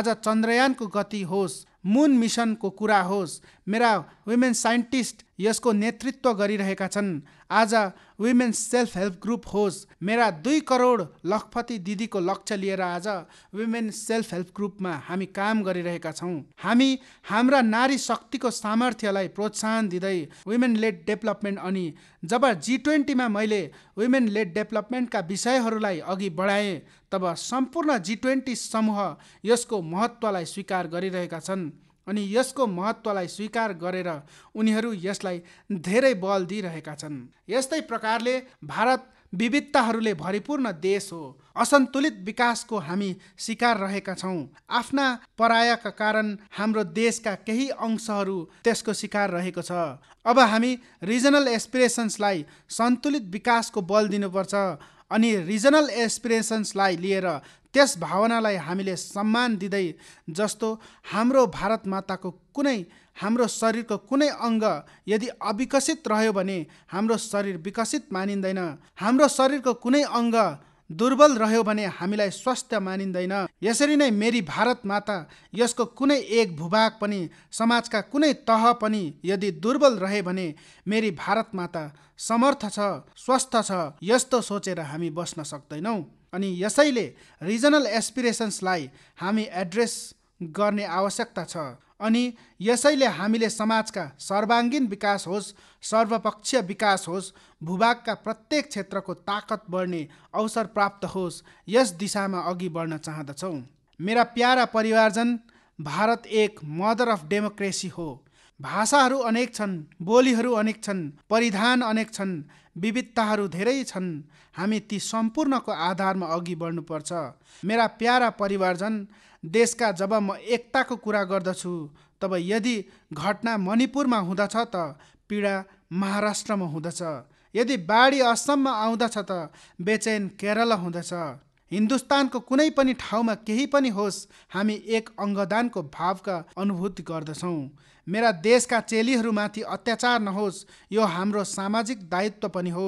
आज चन्द्रयानको गति होस् मुन मिसनको कुरा होस् मेरा वुमेन साइन्टिस्ट यसको नेतृत्व गरिरहेका छन् आज वुमेन सेल्फ हेल्प ग्रुप होस् मेरा दुई करोड लखपति दिदीको लक्ष्य लिएर आज वुमेन सेल्फ हेल्प ग्रुपमा हामी काम गरिरहेका छौँ हामी हाम्रा नारी शक्तिको सामर्थ्यलाई प्रोत्साहन दिँदै वुमेन लेड डेभलपमेन्ट अनि जब जी ट्वेन्टीमा मैले वुमेन लेड डेभलपमेन्टका विषयहरूलाई अघि बढाएँ तब सम्पूर्ण जी ट्वेन्टी समूह यसको महत्त्वलाई स्वीकार गरिरहेका छन् अनि यसको महत्त्वलाई स्वीकार गरेर उनीहरू यसलाई धेरै बल दिइरहेका छन् यस्तै प्रकारले भारत विविधताहरूले भरिपूर्ण देश हो असन्तुलित विकासको हामी शिकार रहेका छौँ आफ्ना परायाका कारण हाम्रो देशका केही अंशहरू त्यसको शिकार रहेको छ अब हामी रिजनल एसपिरेसन्सलाई सन्तुलित विकासको बल दिनुपर्छ अनि रिजनल एसपिरेसन्सलाई लिएर त्यस भावनालाई हामीले सम्मान दिँदै जस्तो हाम्रो भारत माताको कुनै हाम्रो शरीरको कुनै अङ्ग यदि अविकसित रह्यो भने हाम्रो शरीर विकसित मानिँदैन हाम्रो शरीरको कुनै अङ्ग दुर्बल रह्यो भने हामीलाई स्वस्थ मानिँदैन यसरी नै मेरी भारत माता यसको कुनै एक भूभाग पनि समाजका कुनै तह पनि यदि दुर्बल रहे भने मेरी भारत माता समर्थ छ स्वस्थ छ यस्तो सोचेर हामी बस्न सक्दैनौँ अनि यसैले रिजनल एसपिरेसन्सलाई हामी एड्रेस गर्ने आवश्यकता छ अनि यसैले हामीले समाजका सर्वाङ्गीण विकास होस् सर्वपक्षीय विकास होस् भूभागका प्रत्येक क्षेत्रको ताकत बढ्ने अवसर प्राप्त होस् यस दिशामा अघि बढ्न चाहदछौँ मेरा प्यारा परिवारजन भारत एक मदर अफ डेमोक्रेसी हो भाषाहरू अनेक छन् बोलीहरू अनेक छन् परिधान अनेक छन् विविधताहरू धेरै छन् हामी ती सम्पूर्णको आधारमा अघि बढ्नुपर्छ मेरा प्यारा परिवारजन देशका जब म एकताको कुरा गर्दछु तब यदि घटना मणिपुरमा हुँदछ त पीडा महाराष्ट्रमा हुँदछ यदि बाढी असममा आउँदछ त बेचैन केरल हुँदछ हिन्दुस्तानको कुनै पनि ठाउँमा केही पनि होस् हामी एक अङ्गदानको भावका अनुभूति गर्दछौँ मेरा देशका चेलीहरूमाथि अत्याचार नहोस् यो हाम्रो सामाजिक दायित्व पनि हो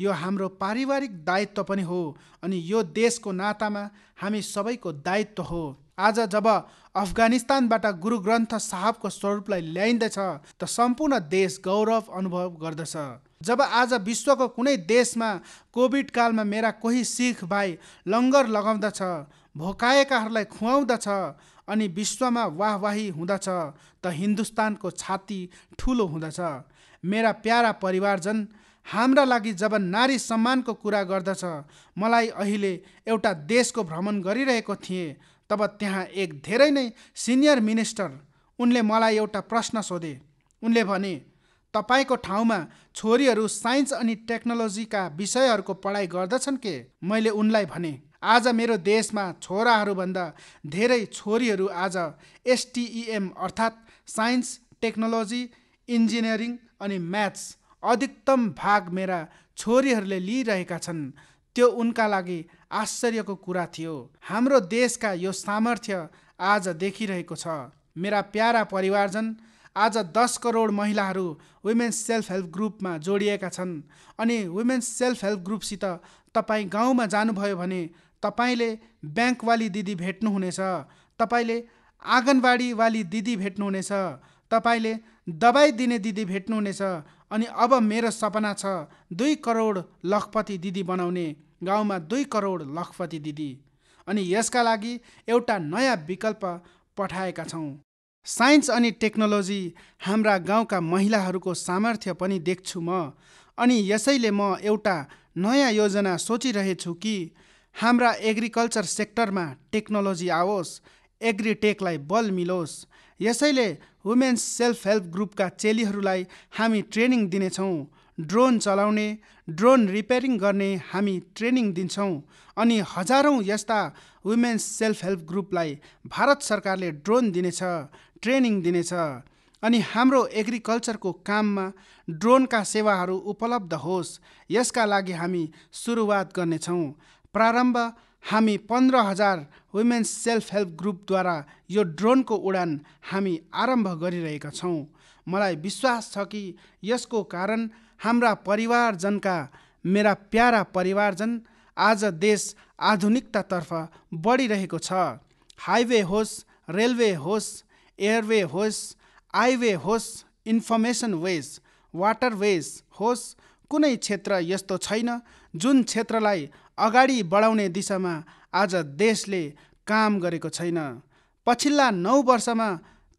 यो हाम्रो पारिवारिक दायित्व पनि हो अनि यो देशको नातामा हामी सबैको दायित्व हो आज जब अफगानिस्तानबाट गुरु ग्रन्थ साहबको स्वरूपलाई ल्याइँदैछ त सम्पूर्ण देश गौरव अनुभव गर्दछ जब आज विश्वको कुनै देशमा कोभिड कालमा मेरा कोही सिख भाइ लङ्गर लगाउँदछ भोकाएकाहरूलाई खुवाउँदछ अनि विश्वमा वाहवाही हुँदछ त हिन्दुस्तानको छाती ठुलो हुँदछ मेरा प्यारा परिवारजन हाम्रा लागि जब नारी सम्मानको कुरा गर्दछ मलाई अहिले एउटा देशको भ्रमण गरिरहेको थिएँ तब त्यहाँ एक धेरै नै सिनियर मिनिस्टर उनले मलाई एउटा प्रश्न सोधे उनले भने तपाईँको ठाउँमा छोरीहरू साइन्स अनि टेक्नोलोजीका विषयहरूको पढाइ गर्दछन् के मैले उनलाई भने आज मेरो देशमा छोराहरूभन्दा धेरै छोरीहरू आज एसटिइएम अर्थात् साइन्स टेक्नोलोजी इन्जिनियरिङ अनि म्याथ्स अधिकतम भाग मेरा छोरीहरूले लिइरहेका छन् त्यो उनका लागि आश्चर्यको कुरा थियो हाम्रो देशका यो सामर्थ्य आज देखिरहेको छ मेरा प्यारा परिवारजन आज दस करोड महिलाहरू वुमेन्स सेल्फ हेल्प ग्रुपमा जोडिएका छन् अनि वुमेन्स सेल्फ हेल्प ग्रुपसित तपाईँ गाउँमा जानुभयो भने तपाईँले ब्याङ्कवाली दिदी भेट्नुहुनेछ तपाईँले आँगनबाडीवाली दिदी भेट्नुहुनेछ तपाईँले दबाई दिने दिदी भेट्नुहुनेछ अनि अब मेरो सपना छ दुई करोड लखपति दिदी बनाउने गाउँमा दुई करोड लखपति दिदी अनि यसका लागि एउटा नयाँ विकल्प पठाएका छौँ साइन्स अनि टेक्नोलोजी हाम्रा गाउँका महिलाहरूको सामर्थ्य पनि देख्छु म अनि यसैले म एउटा नयाँ योजना सोचिरहेछु कि हाम्रा एग्रिकल्चर सेक्टरमा टेक्नोलोजी आओस् एग्रिटेकलाई बल मिलोस् यसैले वुमेन्स सेल्फ हेल्प ग्रुपका चेलीहरूलाई हामी ट्रेनिङ दिनेछौँ ड्रोन चलाउने ड्रोन रिपेयरिङ गर्ने हामी ट्रेनिङ दिन्छौँ अनि हजारौँ यस्ता वुमेन्स सेल्फ हेल्प ग्रुपलाई भारत सरकारले ड्रोन दिनेछ ट्रेनिङ दिनेछ अनि हाम्रो एग्रिकल्चरको काममा ड्रोनका सेवाहरू उपलब्ध होस् यसका लागि हामी सुरुवात गर्नेछौँ प्रारम्भ हामी पन्ध्र हजार वुमेन्स सेल्फ हेल्प ग्रुपद्वारा यो ड्रोनको उडान हामी आरम्भ गरिरहेका छौँ मलाई विश्वास छ कि यसको कारण हाम्रा परिवारजनका मेरा प्यारा परिवारजन आज देश आधुनिकतातर्फ बढिरहेको छ हाइवे होस् रेलवे होस् एयरवे होस् आइवे होस् इन्फर्मेसन वेज वाटर वेज होस् कुनै क्षेत्र यस्तो छैन जुन क्षेत्रलाई अगाडि बढाउने दिशामा आज देशले काम गरेको छैन पछिल्ला नौ वर्षमा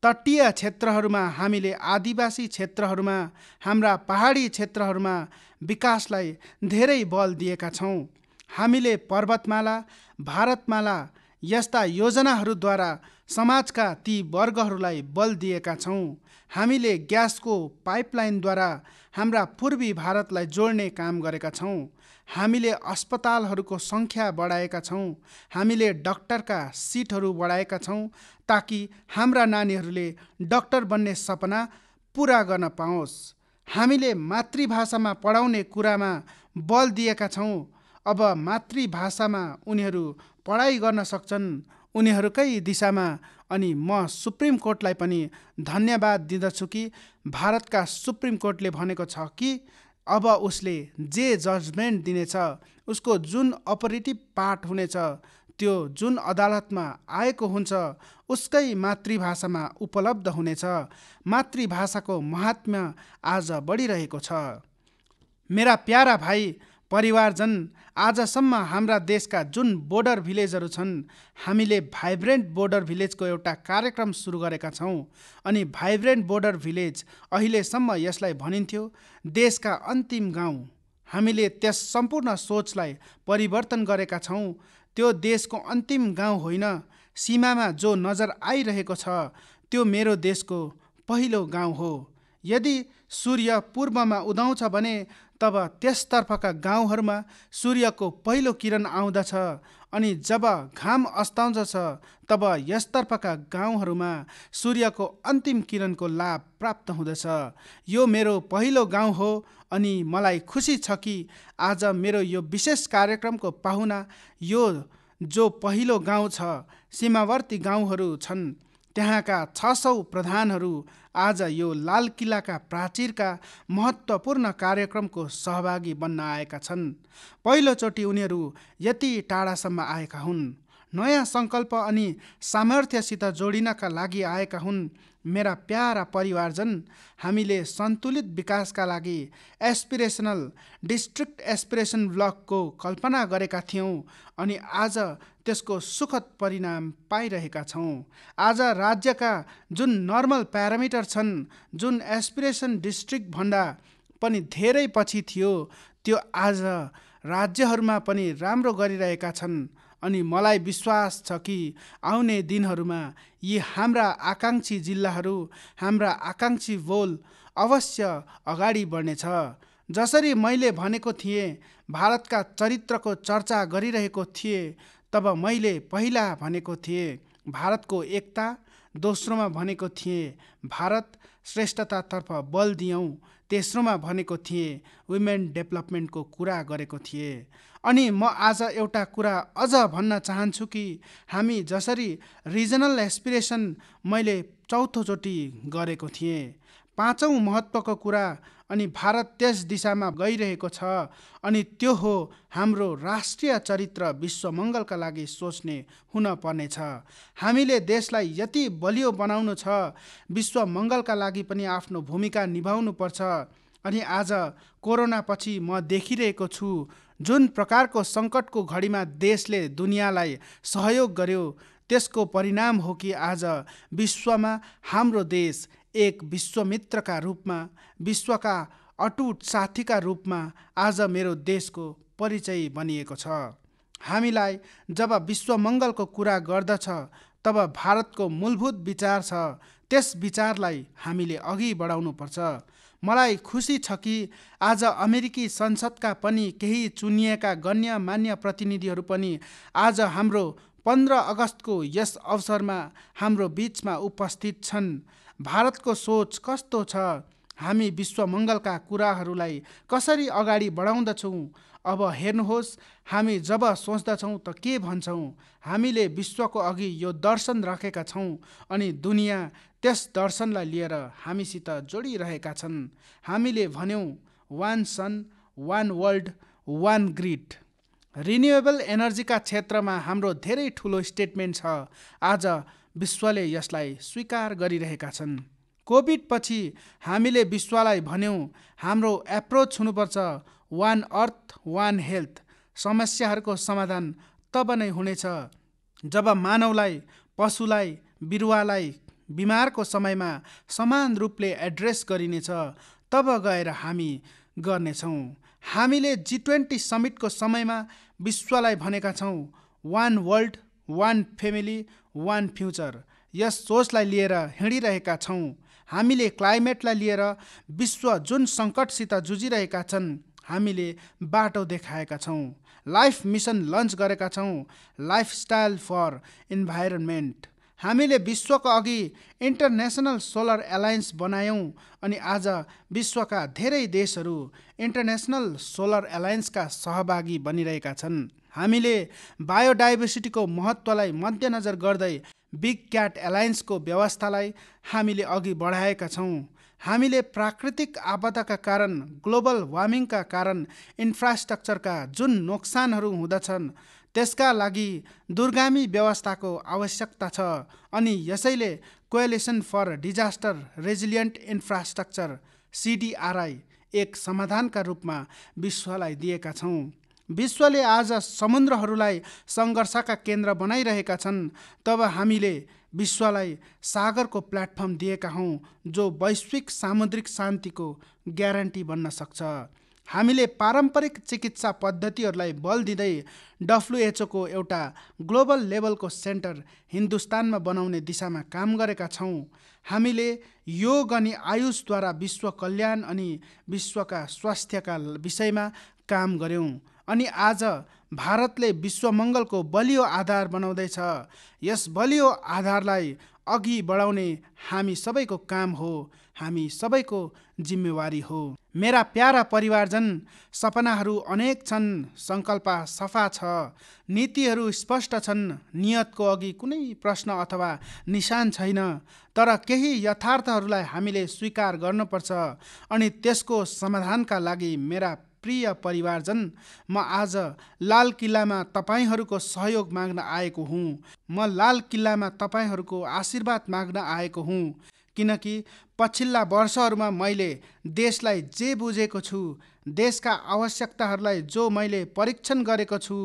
तटीय क्षेत्रहरूमा हामीले आदिवासी क्षेत्रहरूमा हाम्रा पहाडी क्षेत्रहरूमा विकासलाई धेरै बल दिएका छौँ हामीले पर्वतमाला भारतमाला यस्ता योजनाहरूद्वारा समाजका ती वर्गहरूलाई बल दिएका छौँ हामीले ग्यासको पाइपलाइनद्वारा हाम्रा पूर्वी भारतलाई जोड्ने काम गरेका छौँ हामीले अस्पतालहरूको सङ्ख्या बढाएका छौँ हामीले डक्टरका सिटहरू बढाएका छौँ ताकि हाम्रा नानीहरूले डक्टर बन्ने सपना पुरा गर्न पाओस् हामीले मातृभाषामा पढाउने कुरामा बल दिएका छौँ अब मातृभाषामा उनीहरू पढाइ गर्न सक्छन् उनीहरूकै दिशामा अनि म सुप्रिम कोर्टलाई पनि धन्यवाद दिँदछु कि भारतका सुप्रिम कोर्टले भनेको छ कि अब उसले जे जजमेन्ट दिनेछ उसको जुन अपरेटिभ पार्ट हुनेछ त्यो जुन अदालतमा आएको हुन्छ उसकै मातृभाषामा उपलब्ध हुनेछ मातृभाषाको महात्म्य आज बढिरहेको छ मेरा प्यारा भाइ परिवारजन आजसम्म हाम्रा देशका जुन बोर्डर भिलेजहरू छन् हामीले भाइब्रेन्ट बोर्डर भिलेजको एउटा कार्यक्रम सुरु गरेका छौँ अनि भाइब्रेन्ट बोर्डर भिलेज अहिलेसम्म यसलाई भनिन्थ्यो देशका अन्तिम गाउँ हामीले त्यस सम्पूर्ण सोचलाई परिवर्तन गरेका छौँ त्यो देशको अन्तिम गाउँ होइन सीमामा जो नजर आइरहेको छ त्यो मेरो देशको पहिलो गाउँ हो यदि सूर्य पूर्वमा उदाउँछ भने तब त्यसतर्फका गाउँहरूमा सूर्यको पहिलो किरण आउँदछ अनि जब घाम अस्ताउँदछ तब यसतर्फका गाउँहरूमा सूर्यको अन्तिम किरणको लाभ प्राप्त हुँदछ यो मेरो पहिलो गाउँ हो अनि मलाई खुसी छ कि आज मेरो यो विशेष कार्यक्रमको पाहुना यो जो पहिलो गाउँ छ सीमावर्ती गाउँहरू छन् त्यहाँका छ सौ प्रधानहरू आज यो लाल किल्लाका प्राचीरका महत्त्वपूर्ण कार्यक्रमको सहभागी बन्न आएका छन् पहिलोचोटि उनीहरू यति टाढासम्म आएका हुन् नयाँ सङ्कल्प अनि सामर्थ्यसित जोडिनका लागि आएका हुन् मेरा प्यारा परिवारजन हामीले सन्तुलित विकासका लागि एस्पिरेसनल डिस्ट्रिक्ट एस्पिरेसन ब्लकको कल्पना गरेका थियौँ अनि आज त्यसको सुखद परिणाम पाइरहेका छौँ आज राज्यका जुन नर्मल प्यारामिटर छन् जुन एस्पिरेसन भन्दा पनि धेरै पछि थियो त्यो आज राज्यहरूमा पनि राम्रो गरिरहेका छन् अनि मलाई विश्वास छ कि आउने दिनहरूमा यी हाम्रा आकाङ्क्षी जिल्लाहरू हाम्रा आकाङ्क्षी बोल अवश्य अगाडि बढ्नेछ जसरी मैले भनेको थिएँ भारतका चरित्रको चर्चा गरिरहेको थिएँ तब मैले पहिला भनेको थिएँ भारतको एकता दोस्रोमा भनेको थिएँ भारत श्रेष्ठतातर्फ बल दियौँ तेस्रोमा भनेको थिएँ वुमेन डेभलपमेन्टको कुरा गरेको थिएँ अनि म आज एउटा कुरा अझ भन्न चाहन्छु कि हामी जसरी रिजनल एस्पिरेसन मैले चौथोचोटि गरेको थिएँ पाँचौँ महत्त्वको कुरा अनि भारत त्यस दिशामा गइरहेको छ अनि त्यो हो हाम्रो राष्ट्रिय चरित्र विश्व मङ्गलका लागि सोच्ने हुन पर्नेछ हामीले देशलाई यति बलियो बनाउनु छ विश्व मङ्गलका लागि पनि आफ्नो भूमिका निभाउनुपर्छ अनि आज कोरोनापछि म देखिरहेको छु जुन प्रकारको सङ्कटको घडीमा देशले दुनियाँलाई सहयोग गर्यो त्यसको परिणाम हो कि आज विश्वमा हाम्रो देश एक विश्वमित्रका रूपमा विश्वका अटुट साथीका रूपमा आज मेरो देशको परिचय बनिएको छ हामीलाई जब विश्वमङ्गलको कुरा गर्दछ तब भारतको मूलभूत विचार छ त्यस विचारलाई हामीले अघि बढाउनुपर्छ मलाई खुसी छ कि आज अमेरिकी संसदका पनि केही चुनिएका गण्यमान्य प्रतिनिधिहरू पनि आज हाम्रो पन्ध्र अगस्तको यस अवसरमा हाम्रो बिचमा उपस्थित छन् भारतको सोच कस्तो छ हामी विश्व मङ्गलका कुराहरूलाई कसरी अगाडि बढाउँदछौँ अब हेर्नुहोस् हामी जब सोच्दछौँ त के भन्छौँ हामीले विश्वको अघि यो दर्शन राखेका छौँ अनि दुनियाँ त्यस दर्शनलाई लिएर हामीसित जोडिरहेका छन् हामीले भन्यौँ one sun one world one grid renewable एनर्जीका क्षेत्रमा हाम्रो धेरै ठुलो स्टेटमेन्ट छ आज विश्वले यसलाई स्वीकार गरिरहेका छन् कोभिडपछि हामीले विश्वलाई भन्यौँ हाम्रो एप्रोच हुनुपर्छ वान अर्थ वान हेल्थ समस्याहरूको समाधान तब नै हुनेछ जब मानवलाई पशुलाई बिरुवालाई बिमारको समयमा समान रूपले एड्रेस गरिनेछ तब गएर हामी गर्नेछौँ हामीले जी ट्वेन्टी समिटको समयमा विश्वलाई भनेका छौँ one world one family one future यस सोचलाई लिएर हिँडिरहेका छौँ हामीले क्लाइमेटलाई लिएर विश्व जुन सङ्कटसित जुझिरहेका छन् हामीले बाटो देखाएका छौँ लाइफ मिसन लन्च गरेका छौँ लाइफस्टाइल फर इन्भाइरोन्मेन्ट हामीले विश्वको अघि इन्टरनेसनल सोलर एलायन्स बनायौँ अनि आज विश्वका धेरै देशहरू इन्टरनेसनल सोलर एलायन्सका सहभागी बनिरहेका छन् हामीले बायोडाइभर्सिटीको महत्त्वलाई मध्यनजर गर्दै बिग क्याट एलायन्सको व्यवस्थालाई हामीले अघि बढाएका छौँ हामीले प्राकृतिक आपदाका कारण ग्लोबल वार्मिङका कारण इन्फ्रास्ट्रक्चरका जुन नोक्सानहरू हुँदछन् त्यसका लागि दुर्गामी व्यवस्थाको आवश्यकता छ अनि यसैले coalition for disaster resilient infrastructure CDRI एक समाधानका रूपमा विश्वलाई दिएका छौँ विश्वले आज समुद्रहरूलाई सङ्घर्षका केन्द्र बनाइरहेका छन् तब हामीले विश्वलाई सागरको प्लेटफर्म दिएका हौँ जो वैश्विक सामुद्रिक शान्तिको ग्यारेन्टी बन्न सक्छ हामीले पारम्परिक चिकित्सा पद्धतिहरूलाई बल दिँदै डब्लुएचओको एउटा ग्लोबल लेभलको सेन्टर हिन्दुस्तानमा बनाउने दिशामा काम गरेका छौँ हामीले योग अनि आयुषद्वारा विश्व कल्याण अनि विश्वका स्वास्थ्यका विषयमा काम गऱ्यौँ अनि आज भारतले विश्व विश्वमङ्गलको बलियो आधार बनाउँदैछ यस बलियो आधारलाई अघि बढाउने हामी सबैको काम हो हामी सबैको जिम्मेवारी हो मेरा प्यारा परिवारजन सपनाहरू अनेक छन् सङ्कल्प सफा छ नीतिहरू स्पष्ट छन् नियतको अघि कुनै प्रश्न अथवा निशान छैन तर केही यथार्थहरूलाई हामीले स्वीकार गर्नुपर्छ अनि त्यसको समाधानका लागि मेरा प्रिय परिवारजन म आज लाल किल्लामा तपाईँहरूको सहयोग माग्न आएको हुँ म लाल किल्लामा तपाईँहरूको आशीर्वाद माग्न आएको हुँ किनकि पछिल्ला वर्षहरूमा मैले देशलाई जे बुझेको छु देशका आवश्यकताहरूलाई जो मैले परीक्षण गरेको छु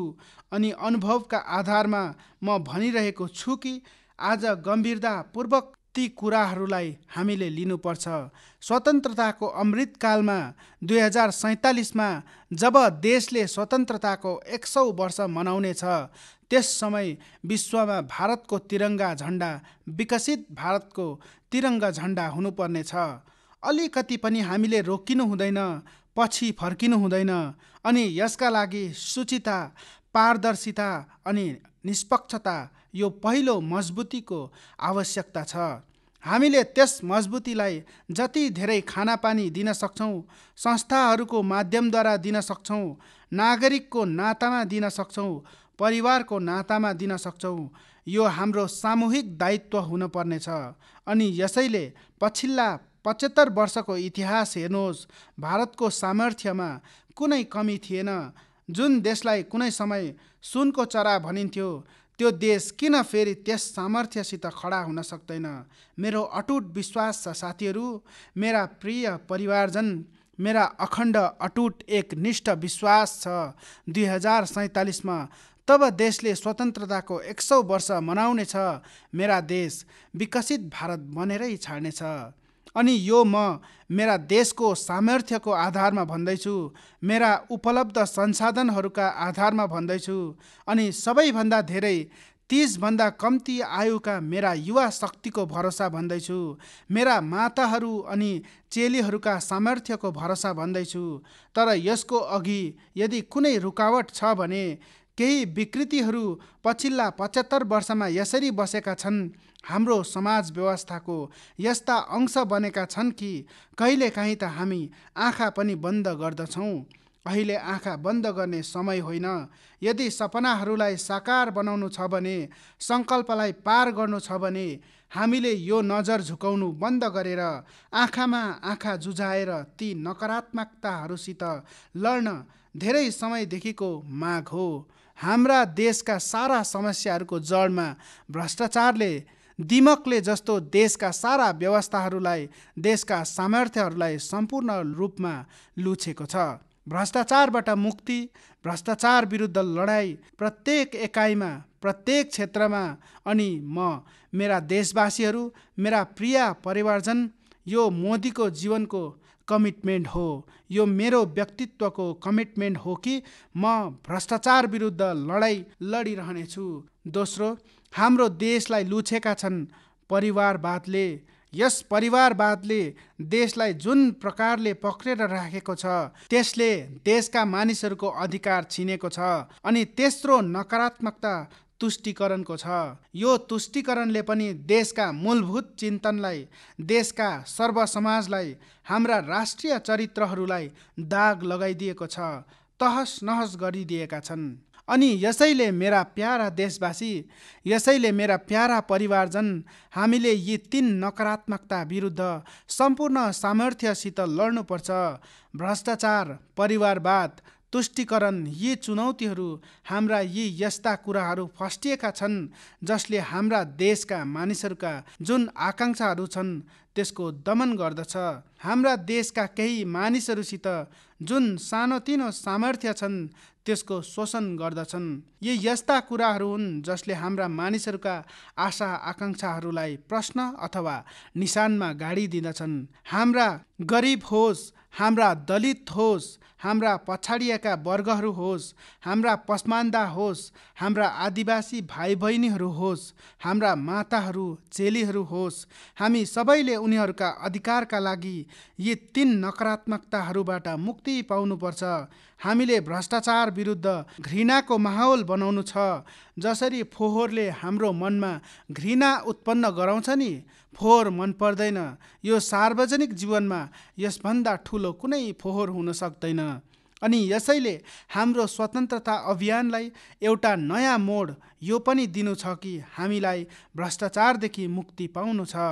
अनि अनुभवका आधारमा म भनिरहेको छु कि आज गम्भीरतापूर्वक ती कुराहरूलाई हामीले लिनुपर्छ स्वतन्त्रताको अमृतकालमा दुई हजार सैँतालिसमा जब देशले स्वतन्त्रताको एक सौ वर्ष मनाउनेछ त्यस समय विश्वमा भारतको तिरङ्गा झन्डा विकसित भारतको तिरङ्गा झन्डा हुनुपर्नेछ अलिकति पनि हामीले रोकिनु हुँदैन पछि फर्किनु हुँदैन अनि यसका लागि सुचिता पारदर्शिता अनि निष्पक्षता यो पहिलो मजबुतीको आवश्यकता छ हामीले त्यस मजबुतीलाई जति धेरै खानापानी दिन सक्छौँ संस्थाहरूको माध्यमद्वारा दिन सक्छौँ नागरिकको नातामा दिन सक्छौँ परिवारको नातामा दिन सक्छौँ यो हाम्रो सामूहिक दायित्व हुनपर्नेछ अनि यसैले पछिल्ला पचहत्तर वर्षको इतिहास हेर्नुहोस् भारतको सामर्थ्यमा कुनै कमी थिएन जुन देशलाई कुनै समय सुनको चरा भनिन्थ्यो त्यो देश किन फेरि त्यस सामर्थ्यसित खडा हुन सक्दैन मेरो अटुट विश्वास छ साथीहरू मेरा प्रिय परिवारजन मेरा अखण्ड अटुट एक निष्ठ विश्वास छ दुई हजार सैँतालिसमा तब देशले स्वतन्त्रताको एक सौ वर्ष मनाउनेछ मेरा देश विकसित भारत बनेरै छाड्नेछ अनि यो म मेरा देशको सामर्थ्यको आधारमा भन्दैछु मेरा उपलब्ध संसाधनहरूका आधारमा भन्दैछु अनि सबैभन्दा धेरै तिसभन्दा कम्ती आयुका मेरा युवा शक्तिको भरोसा भन्दैछु मेरा माताहरू अनि चेलीहरूका सामर्थ्यको भरोसा भन्दैछु तर यसको अघि यदि कुनै रुकावट छ भने केही विकृतिहरू पछिल्ला पचहत्तर वर्षमा यसरी बसेका छन् हाम्रो समाज व्यवस्थाको यस्ता अंश बनेका छन् कि कहिलेकाहीँ त हामी आँखा पनि बन्द गर्दछौँ अहिले आँखा बन्द गर्ने समय होइन यदि सपनाहरूलाई साकार बनाउनु छ भने सङ्कल्पलाई पार गर्नु छ भने हामीले यो नजर झुकाउनु बन्द गरेर आँखामा आँखा जुझाएर ती नकारात्मकताहरूसित लड्न धेरै समयदेखिको माग हो हाम्रा देशका सारा समस्याहरूको जडमा भ्रष्टाचारले दिमकले जस्तो देशका सारा व्यवस्थाहरूलाई देशका सामर्थ्यहरूलाई सम्पूर्ण रूपमा लुछेको छ भ्रष्टाचारबाट मुक्ति भ्रष्टाचार विरुद्ध लडाइँ प्रत्येक एकाइमा प्रत्येक क्षेत्रमा अनि म मेरा देशवासीहरू मेरा प्रिय परिवारजन यो मोदीको जीवनको कमिटमेन्ट हो यो मेरो व्यक्तित्वको कमिटमेन्ट हो कि म भ्रष्टाचार विरुद्ध लडाइँ लडिरहनेछु दोस्रो हाम्रो देशलाई लुछेका छन् परिवारवादले यस परिवारवादले देशलाई जुन प्रकारले पक्रेर राखेको छ त्यसले देशका मानिसहरूको अधिकार छिनेको छ अनि तेस्रो नकारात्मकता तुष्टिकरणको छ यो तुष्टिकरणले पनि देशका मूलभूत चिन्तनलाई देशका सर्वसमाजलाई हाम्रा राष्ट्रिय चरित्रहरूलाई दाग लगाइदिएको छ तहस नहस गरिदिएका छन् अनि यसैले मेरा प्यारा देशवासी यसैले मेरा प्यारा परिवारजन हामीले यी तिन नकारात्मकता विरुद्ध सम्पूर्ण सामर्थ्यसित लड्नुपर्छ भ्रष्टाचार परिवारवाद तुष्टिकरण यी चुनौतीहरू हाम्रा यी यस्ता कुराहरू फस्टिएका छन् जसले हाम्रा देशका मानिसहरूका जुन आकाङ्क्षाहरू छन् त्यसको दमन गर्दछ हाम्रा देशका केही मानिसहरूसित जुन सानोतिनो सामर्थ्य छन् त्यसको शोषण गर्दछन् यी यस्ता कुराहरू हुन् जसले हाम्रा मानिसहरूका आशा आकाङ्क्षाहरूलाई प्रश्न अथवा निशानमा गाडी गाडिदिँदछन् हाम्रा गरिब होस् हाम्रा दलित होस् हाम्रा पछाडिएका वर्गहरू होस् हाम्रा पस्मान्दा होस् हाम्रा आदिवासी भाइ बहिनीहरू होस् हाम्रा माताहरू चेलीहरू होस् हामी सबैले उनीहरूका अधिकारका लागि यी तिन नकारात्मकताहरूबाट मुक्ति पाउनुपर्छ हामीले भ्रष्टाचार विरुद्ध घृणाको माहौल बनाउनु छ जसरी फोहोरले हाम्रो मनमा घृणा उत्पन्न गराउँछ नि फोहोर मन पर्दैन यो सार्वजनिक जीवनमा यसभन्दा ठुलो कुनै फोहोर हुन सक्दैन अनि यसैले हाम्रो स्वतन्त्रता अभियानलाई एउटा नयाँ मोड यो पनि दिनु छ कि हामीलाई भ्रष्टाचारदेखि मुक्ति पाउनु छ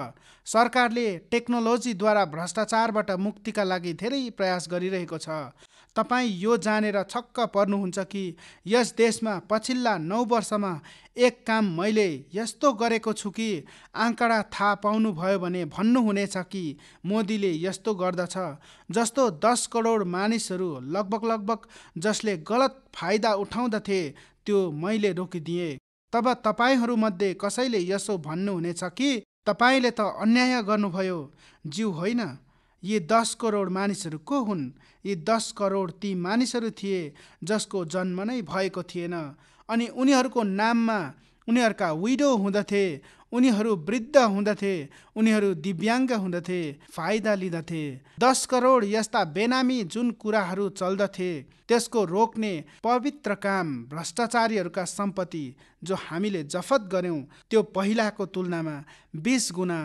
सरकारले टेक्नोलोजीद्वारा भ्रष्टाचारबाट मुक्तिका लागि धेरै प्रयास गरिरहेको छ तपाईँ यो जानेर छक्क पर्नुहुन्छ कि यस देशमा पछिल्ला नौ वर्षमा एक काम मैले यस्तो गरेको छु कि आँकडा थाहा पाउनुभयो भने भन्नुहुनेछ कि मोदीले यस्तो गर्दछ जस्तो दस करोड मानिसहरू लगभग लगभग जसले गलत फाइदा उठाउँदथे त्यो मैले रोकिदिएँ तब तपाईँहरूमध्ये कसैले यसो भन्नुहुनेछ कि तपाईँले त अन्याय गर्नुभयो जिउ होइन यी दस करोड मानिसहरू को हुन् यी दस करोड ती मानिसहरू थिए जसको जन्म नै भएको थिएन अनि उनीहरूको नाममा उनीहरूका विडो हुँदथे उनीहरू वृद्ध हुँदथे उनीहरू दिव्याङ्ग हुँदथे फाइदा लिँदथे दस करोड यस्ता बेनामी जुन कुराहरू चल्दथे त्यसको रोक्ने पवित्र काम भ्रष्टाचारीहरूका सम्पत्ति जो हामीले जफत गऱ्यौँ त्यो पहिलाको तुलनामा बिस गुणा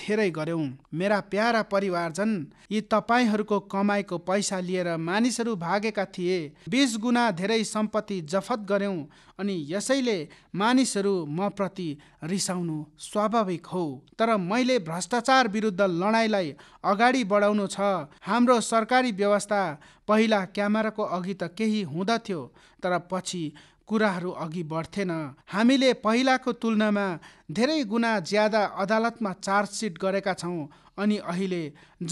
धेरै गऱ्यौँ मेरा प्यारा परिवारजन यी तपाईँहरूको कमाएको पैसा लिएर मानिसहरू भागेका थिए बिस गुणा धेरै सम्पत्ति जफत गऱ्यौँ अनि यसैले मानिसहरू म प्रति रिसाउनु स्वाभाविक हो तर मैले भ्रष्टाचार विरुद्ध लडाइँलाई अगाडि बढाउनु छ हाम्रो सरकारी व्यवस्था पहिला क्यामेराको अघि त केही हुँदथ्यो तर पछि कुराहरू अघि बढ्थेन हामीले पहिलाको तुलनामा धेरै गुणा ज्यादा अदालतमा चार्जसिट गरेका छौँ अनि अहिले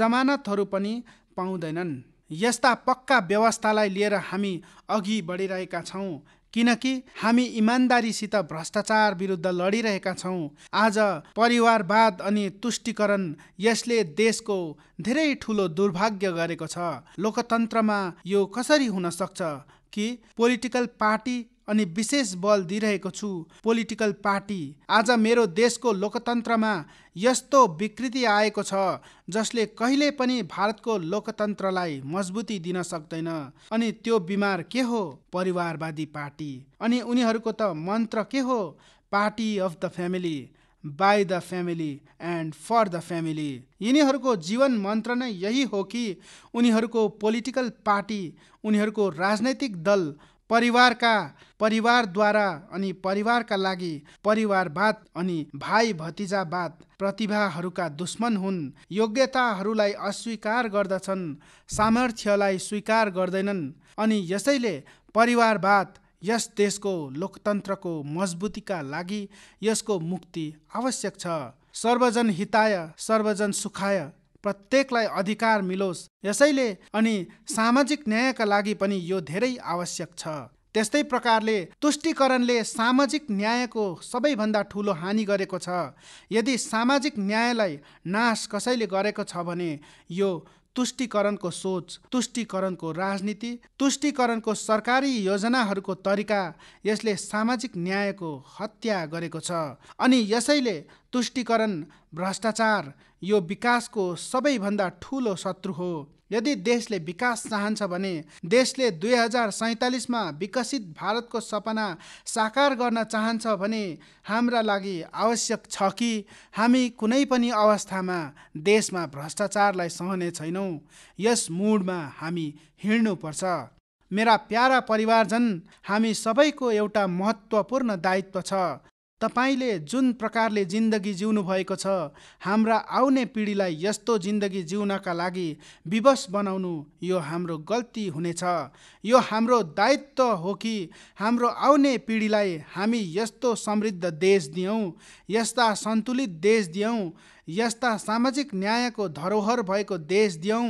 जमानतहरू पनि पाउँदैनन् यस्ता पक्का व्यवस्थालाई लिएर हामी अघि बढिरहेका छौँ किनकि हामी इमान्दारीसित भ्रष्टाचार विरुद्ध लडिरहेका छौँ आज परिवारवाद अनि तुष्टिकरण यसले देशको धेरै ठुलो दुर्भाग्य गरेको छ लोकतन्त्रमा यो कसरी हुन सक्छ कि पोलिटिकल पार्टी अनि विशेष बल दिइरहेको छु पोलिटिकल पार्टी आज मेरो देशको लोकतन्त्रमा यस्तो विकृति आएको छ जसले कहिले पनि भारतको लोकतन्त्रलाई मजबुती दिन सक्दैन अनि त्यो बिमार के हो परिवारवादी पार्टी अनि उनीहरूको त मन्त्र के हो party of the family by the family and for the family यिनीहरूको जीवन मन्त्र नै यही हो कि उनीहरूको पोलिटिकल पार्टी उनीहरूको राजनैतिक दल परिवारका परिवारद्वारा अनि परिवारका लागि परिवारवाद अनि भाइ भतिजावाद प्रतिभाहरूका दुश्मन हुन् योग्यताहरूलाई अस्वीकार गर्दछन् सामर्थ्यलाई स्वीकार गर्दैनन् अनि यसैले परिवारवाद यस देशको लोकतन्त्रको मजबुतीका लागि यसको मुक्ति आवश्यक छ सर्वजन हिताय सर्वजन सुखाय प्रत्येकलाई अधिकार मिलोस् यसैले अनि सामाजिक न्यायका लागि पनि यो धेरै आवश्यक छ त्यस्तै प्रकारले तुष्टिकरणले सामाजिक न्यायको सबैभन्दा ठुलो हानि गरेको छ यदि सामाजिक न्यायलाई नाश कसैले गरेको छ भने यो तुष्टिकरणको सोच तुष्टिकरणको राजनीति तुष्टिकरणको सरकारी योजनाहरूको तरिका यसले सामाजिक न्यायको हत्या गरेको छ अनि यसैले तुष्टिकरण भ्रष्टाचार यो विकासको सबैभन्दा ठुलो शत्रु हो यदि देशले विकास चाहन्छ भने देशले दुई हजार सैँतालिसमा विकसित भारतको सपना साकार गर्न चाहन्छ भने हाम्रा लागि आवश्यक छ कि हामी कुनै पनि अवस्थामा देशमा भ्रष्टाचारलाई सहने छैनौँ यस मुडमा हामी हिँड्नुपर्छ मेरा प्यारा परिवारजन हामी सबैको एउटा महत्त्वपूर्ण दायित्व छ तपाईँले जुन प्रकारले जिन्दगी जिउनु भएको छ हाम्रा आउने पिँढीलाई यस्तो जिन्दगी जिउनका लागि विवश बनाउनु यो हाम्रो गल्ती हुनेछ यो हाम्रो दायित्व हो कि हाम्रो आउने पिँढीलाई हामी यस्तो समृद्ध देश दियौँ यस्ता सन्तुलित देश दियौँ यस्ता सामाजिक न्यायको धरोहर भएको देश दियौँ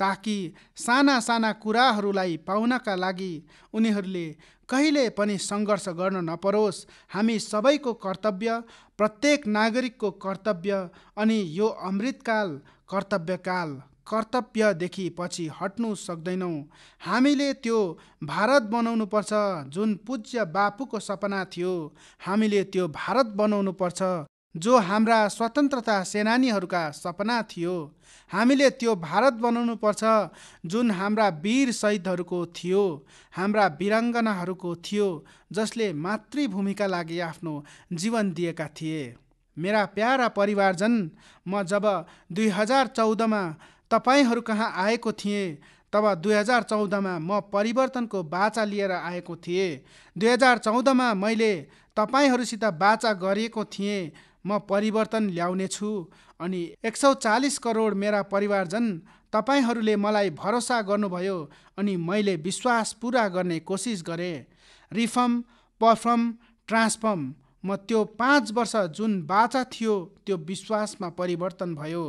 ताकि साना साना कुराहरूलाई पाउनका लागि उनीहरूले कहिले पनि सङ्घर्ष गर्न नपरोस् हामी सबैको कर्तव्य प्रत्येक नागरिकको कर्तव्य अनि यो अमृतकाल कर्तव्यकाल कर्तव्यदेखि पछि हट्नु सक्दैनौँ हामीले त्यो भारत बनाउनुपर्छ जुन पूज्य बापुको सपना थियो हामीले त्यो भारत पर्छ जो हाम्रा स्वतन्त्रता सेनानीहरूका सपना थियो हामीले त्यो भारत बनाउनु पर्छ जुन हाम्रा वीर सहिदहरूको थियो हाम्रा वीराङ्गनाहरूको थियो जसले मातृभूमिका लागि आफ्नो जीवन दिएका थिए मेरा प्यारा परिवारजन म जब दुई हजार चौधमा तपाईँहरू कहाँ आएको थिएँ तब दुई हजार चौधमा म परिवर्तनको बाचा लिएर आएको थिएँ दुई हजार चौधमा मैले तपाईँहरूसित बाचा गरिएको थिएँ म परिवर्तन ल्याउने छु अनि एक सौ चालिस करोड मेरा परिवारजन तपाईँहरूले मलाई भरोसा गर्नुभयो अनि मैले विश्वास पुरा गर्ने कोसिस गरेँ रिफर्म पर्फर्म ट्रान्सफर्म म त्यो पाँच वर्ष जुन बाचा थियो त्यो विश्वासमा परिवर्तन भयो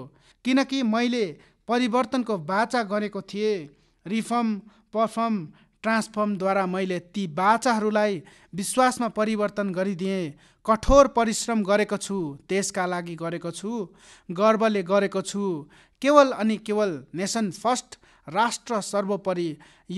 किनकि मैले परिवर्तनको बाचा गरेको थिएँ रिफर्म पर्फर्म ट्रान्सफर्मद्वारा मैले ती बाचाहरूलाई विश्वासमा परिवर्तन गरिदिएँ कठोर परिश्रम गरेको छु त्यसका लागि गरेको छु गर्वले गरेको छु केवल अनि केवल नेसन फर्स्ट राष्ट्र सर्वोपरि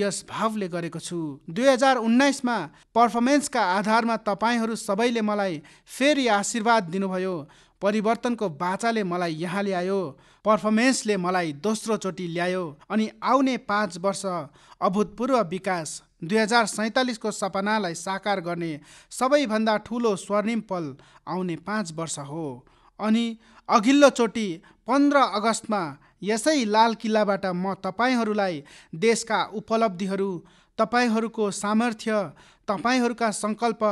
यस भावले गरेको छु दुई हजार उन्नाइसमा पर्फर्मेन्सका आधारमा तपाईँहरू सबैले मलाई फेरि आशीर्वाद दिनुभयो परिवर्तनको बाचाले मलाई यहाँ ल्यायो पर्फर्मेन्सले मलाई दोस्रो दोस्रोचोटि ल्यायो अनि आउने पाँच वर्ष अभूतपूर्व विकास दुई हजार सैँतालिसको सपनालाई साकार गर्ने सबैभन्दा ठुलो स्वर्णिम पल आउने पाँच वर्ष हो अनि अघिल्लो अघिल्लोचोटि पन्ध्र अगस्तमा यसै लाल किल्लाबाट म तपाईँहरूलाई देशका उपलब्धिहरू तपाईँहरूको सामर्थ्य तपाईँहरूका सङ्कल्प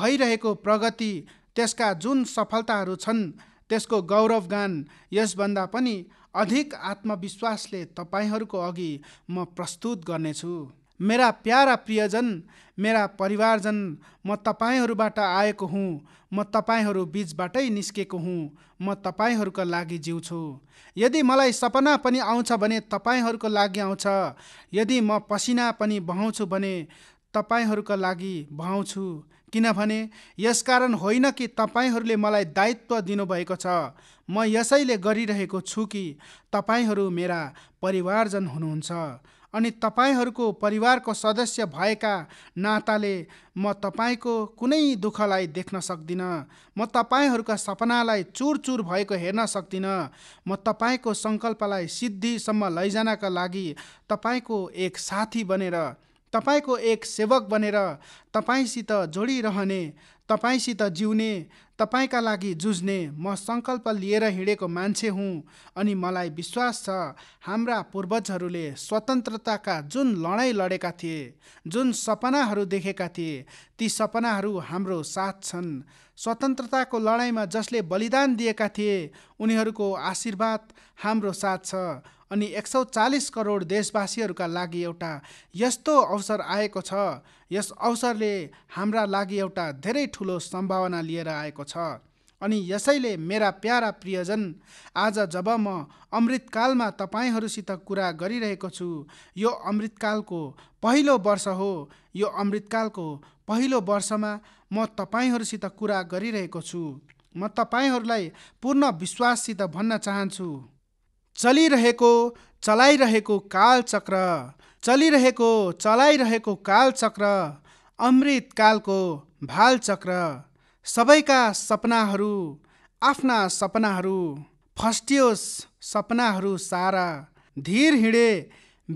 भइरहेको प्रगति त्यसका जुन सफलताहरू छन् त्यसको गौरवगान यसभन्दा पनि अधिक आत्मविश्वासले तपाईँहरूको अघि म प्रस्तुत गर्नेछु मेरा प्यारा प्रियजन मेरा परिवारजन म तपाईँहरूबाट आएको हुँ म तपाईँहरू बिचबाटै निस्केको हुँ म तपाईँहरूको लागि जिउँछु यदि मलाई सपना पनि आउँछ भने तपाईँहरूको लागि आउँछ यदि म पसिना पनि बहाउँछु भने तपाईँहरूको लागि बहाउँछु किनभने यसकारण होइन कि तपाईँहरूले मलाई दायित्व दिनुभएको छ म यसैले गरिरहेको छु कि तपाईँहरू मेरा परिवारजन हुनुहुन्छ अनि तपाईँहरूको परिवारको सदस्य भएका नाताले म तपाईँको कुनै दुःखलाई देख्न सक्दिनँ म तपाईँहरूका सपनालाई चुरचुर भएको हेर्न सक्दिनँ म तपाईँको सङ्कल्पलाई सिद्धिसम्म लैजानका लागि तपाईँको एक साथी बनेर तपाईँको एक सेवक बनेर तपाईँसित जोडिरहने तपाईँसित जिउने तपाईँका लागि जुझ्ने म सङ्कल्प लिएर हिँडेको मान्छे हुँ अनि मलाई विश्वास छ हाम्रा पूर्वजहरूले स्वतन्त्रताका जुन लडाइँ लडेका थिए जुन सपनाहरू देखेका थिए ती सपनाहरू हाम्रो साथ छन् स्वतन्त्रताको लडाइँमा जसले बलिदान दिएका थिए उनीहरूको आशीर्वाद हाम्रो साथ छ अनि एक सौ चालिस करोड देशवासीहरूका लागि एउटा यस्तो अवसर आएको छ यस अवसरले हाम्रा लागि एउटा धेरै ठुलो सम्भावना लिएर आएको छ अनि यसैले मेरा प्यारा प्रियजन आज जब म अमृतकालमा तपाईँहरूसित कुरा गरिरहेको छु यो अमृतकालको पहिलो वर्ष हो यो अमृतकालको पहिलो वर्षमा म तपाईँहरूसित कुरा गरिरहेको छु म तपाईँहरूलाई पूर्ण विश्वाससित भन्न चाहन्छु चलिरहेको चलाइरहेको कालचक्र चलिरहेको चलाइरहेको कालचक्र अमृतकालको भालचक्र सबैका सपनाहरू आफ्ना सपनाहरू फस्टियोस् सपनाहरू सारा धीर हिँडे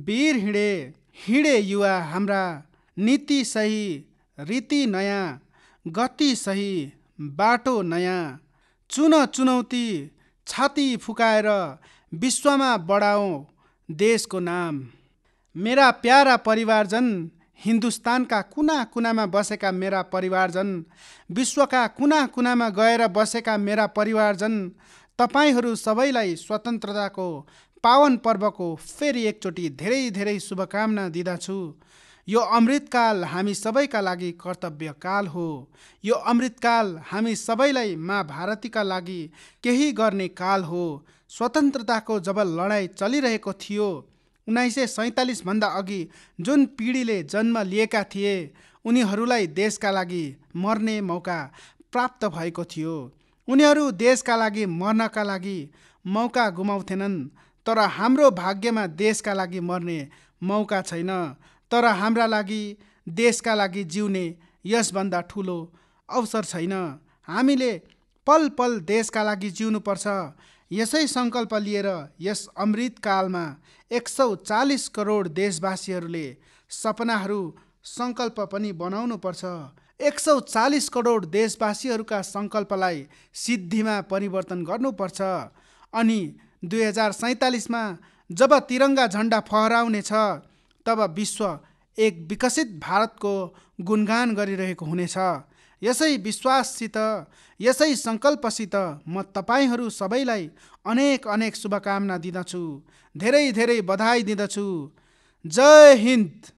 वीर हिँडे हिँडे युवा हाम्रा नीति सही रीति नयाँ गति सही बाटो नयाँ चुन चुनौती छाती फुकाएर विश्वमा बढाऔँ देशको नाम मेरा प्यारा परिवारजन हिन्दुस्तानका कुना कुनामा बसेका मेरा परिवारजन विश्वका कुना कुनामा गएर बसेका मेरा परिवारजन तपाईँहरू सबैलाई स्वतन्त्रताको पावन पर्वको फेरि एकचोटि धेरै धेरै शुभकामना दिँदछु यो अमृतकाल हामी सबैका लागि कर्तव्यकाल हो यो अमृतकाल हामी सबैलाई मा भारतीका लागि केही गर्ने काल हो स्वतन्त्रताको जब लडाइँ चलिरहेको थियो उन्नाइस सय सैँतालिसभन्दा अघि जुन पिँढीले जन्म लिएका थिए उनीहरूलाई देशका लागि मर्ने मौका प्राप्त भएको थियो उनीहरू देशका लागि मर्नका लागि मौका गुमाउँथेनन् तर हाम्रो भाग्यमा देशका लागि मर्ने मौका छैन तर हाम्रा लागि देशका लागि जिउने यसभन्दा ठुलो अवसर छैन हामीले पल पल देशका लागि जिउनुपर्छ यसै सङ्कल्प लिएर यस अमृतकालमा एक सौ चालिस करोड देशवासीहरूले सपनाहरू सङ्कल्प पनि बनाउनुपर्छ एक सौ चालिस करोड देशवासीहरूका सङ्कल्पलाई सिद्धिमा परिवर्तन गर्नुपर्छ अनि दुई हजार सैँतालिसमा जब तिरङ्गा झन्डा फहराउनेछ तब विश्व एक विकसित भारतको गुणगान गरिरहेको हुनेछ यसै विश्वाससित यसै सङ्कल्पसित म तपाईँहरू सबैलाई अनेक अनेक शुभकामना दिँदछु धेरै धेरै बधाई दिँदछु जय हिन्द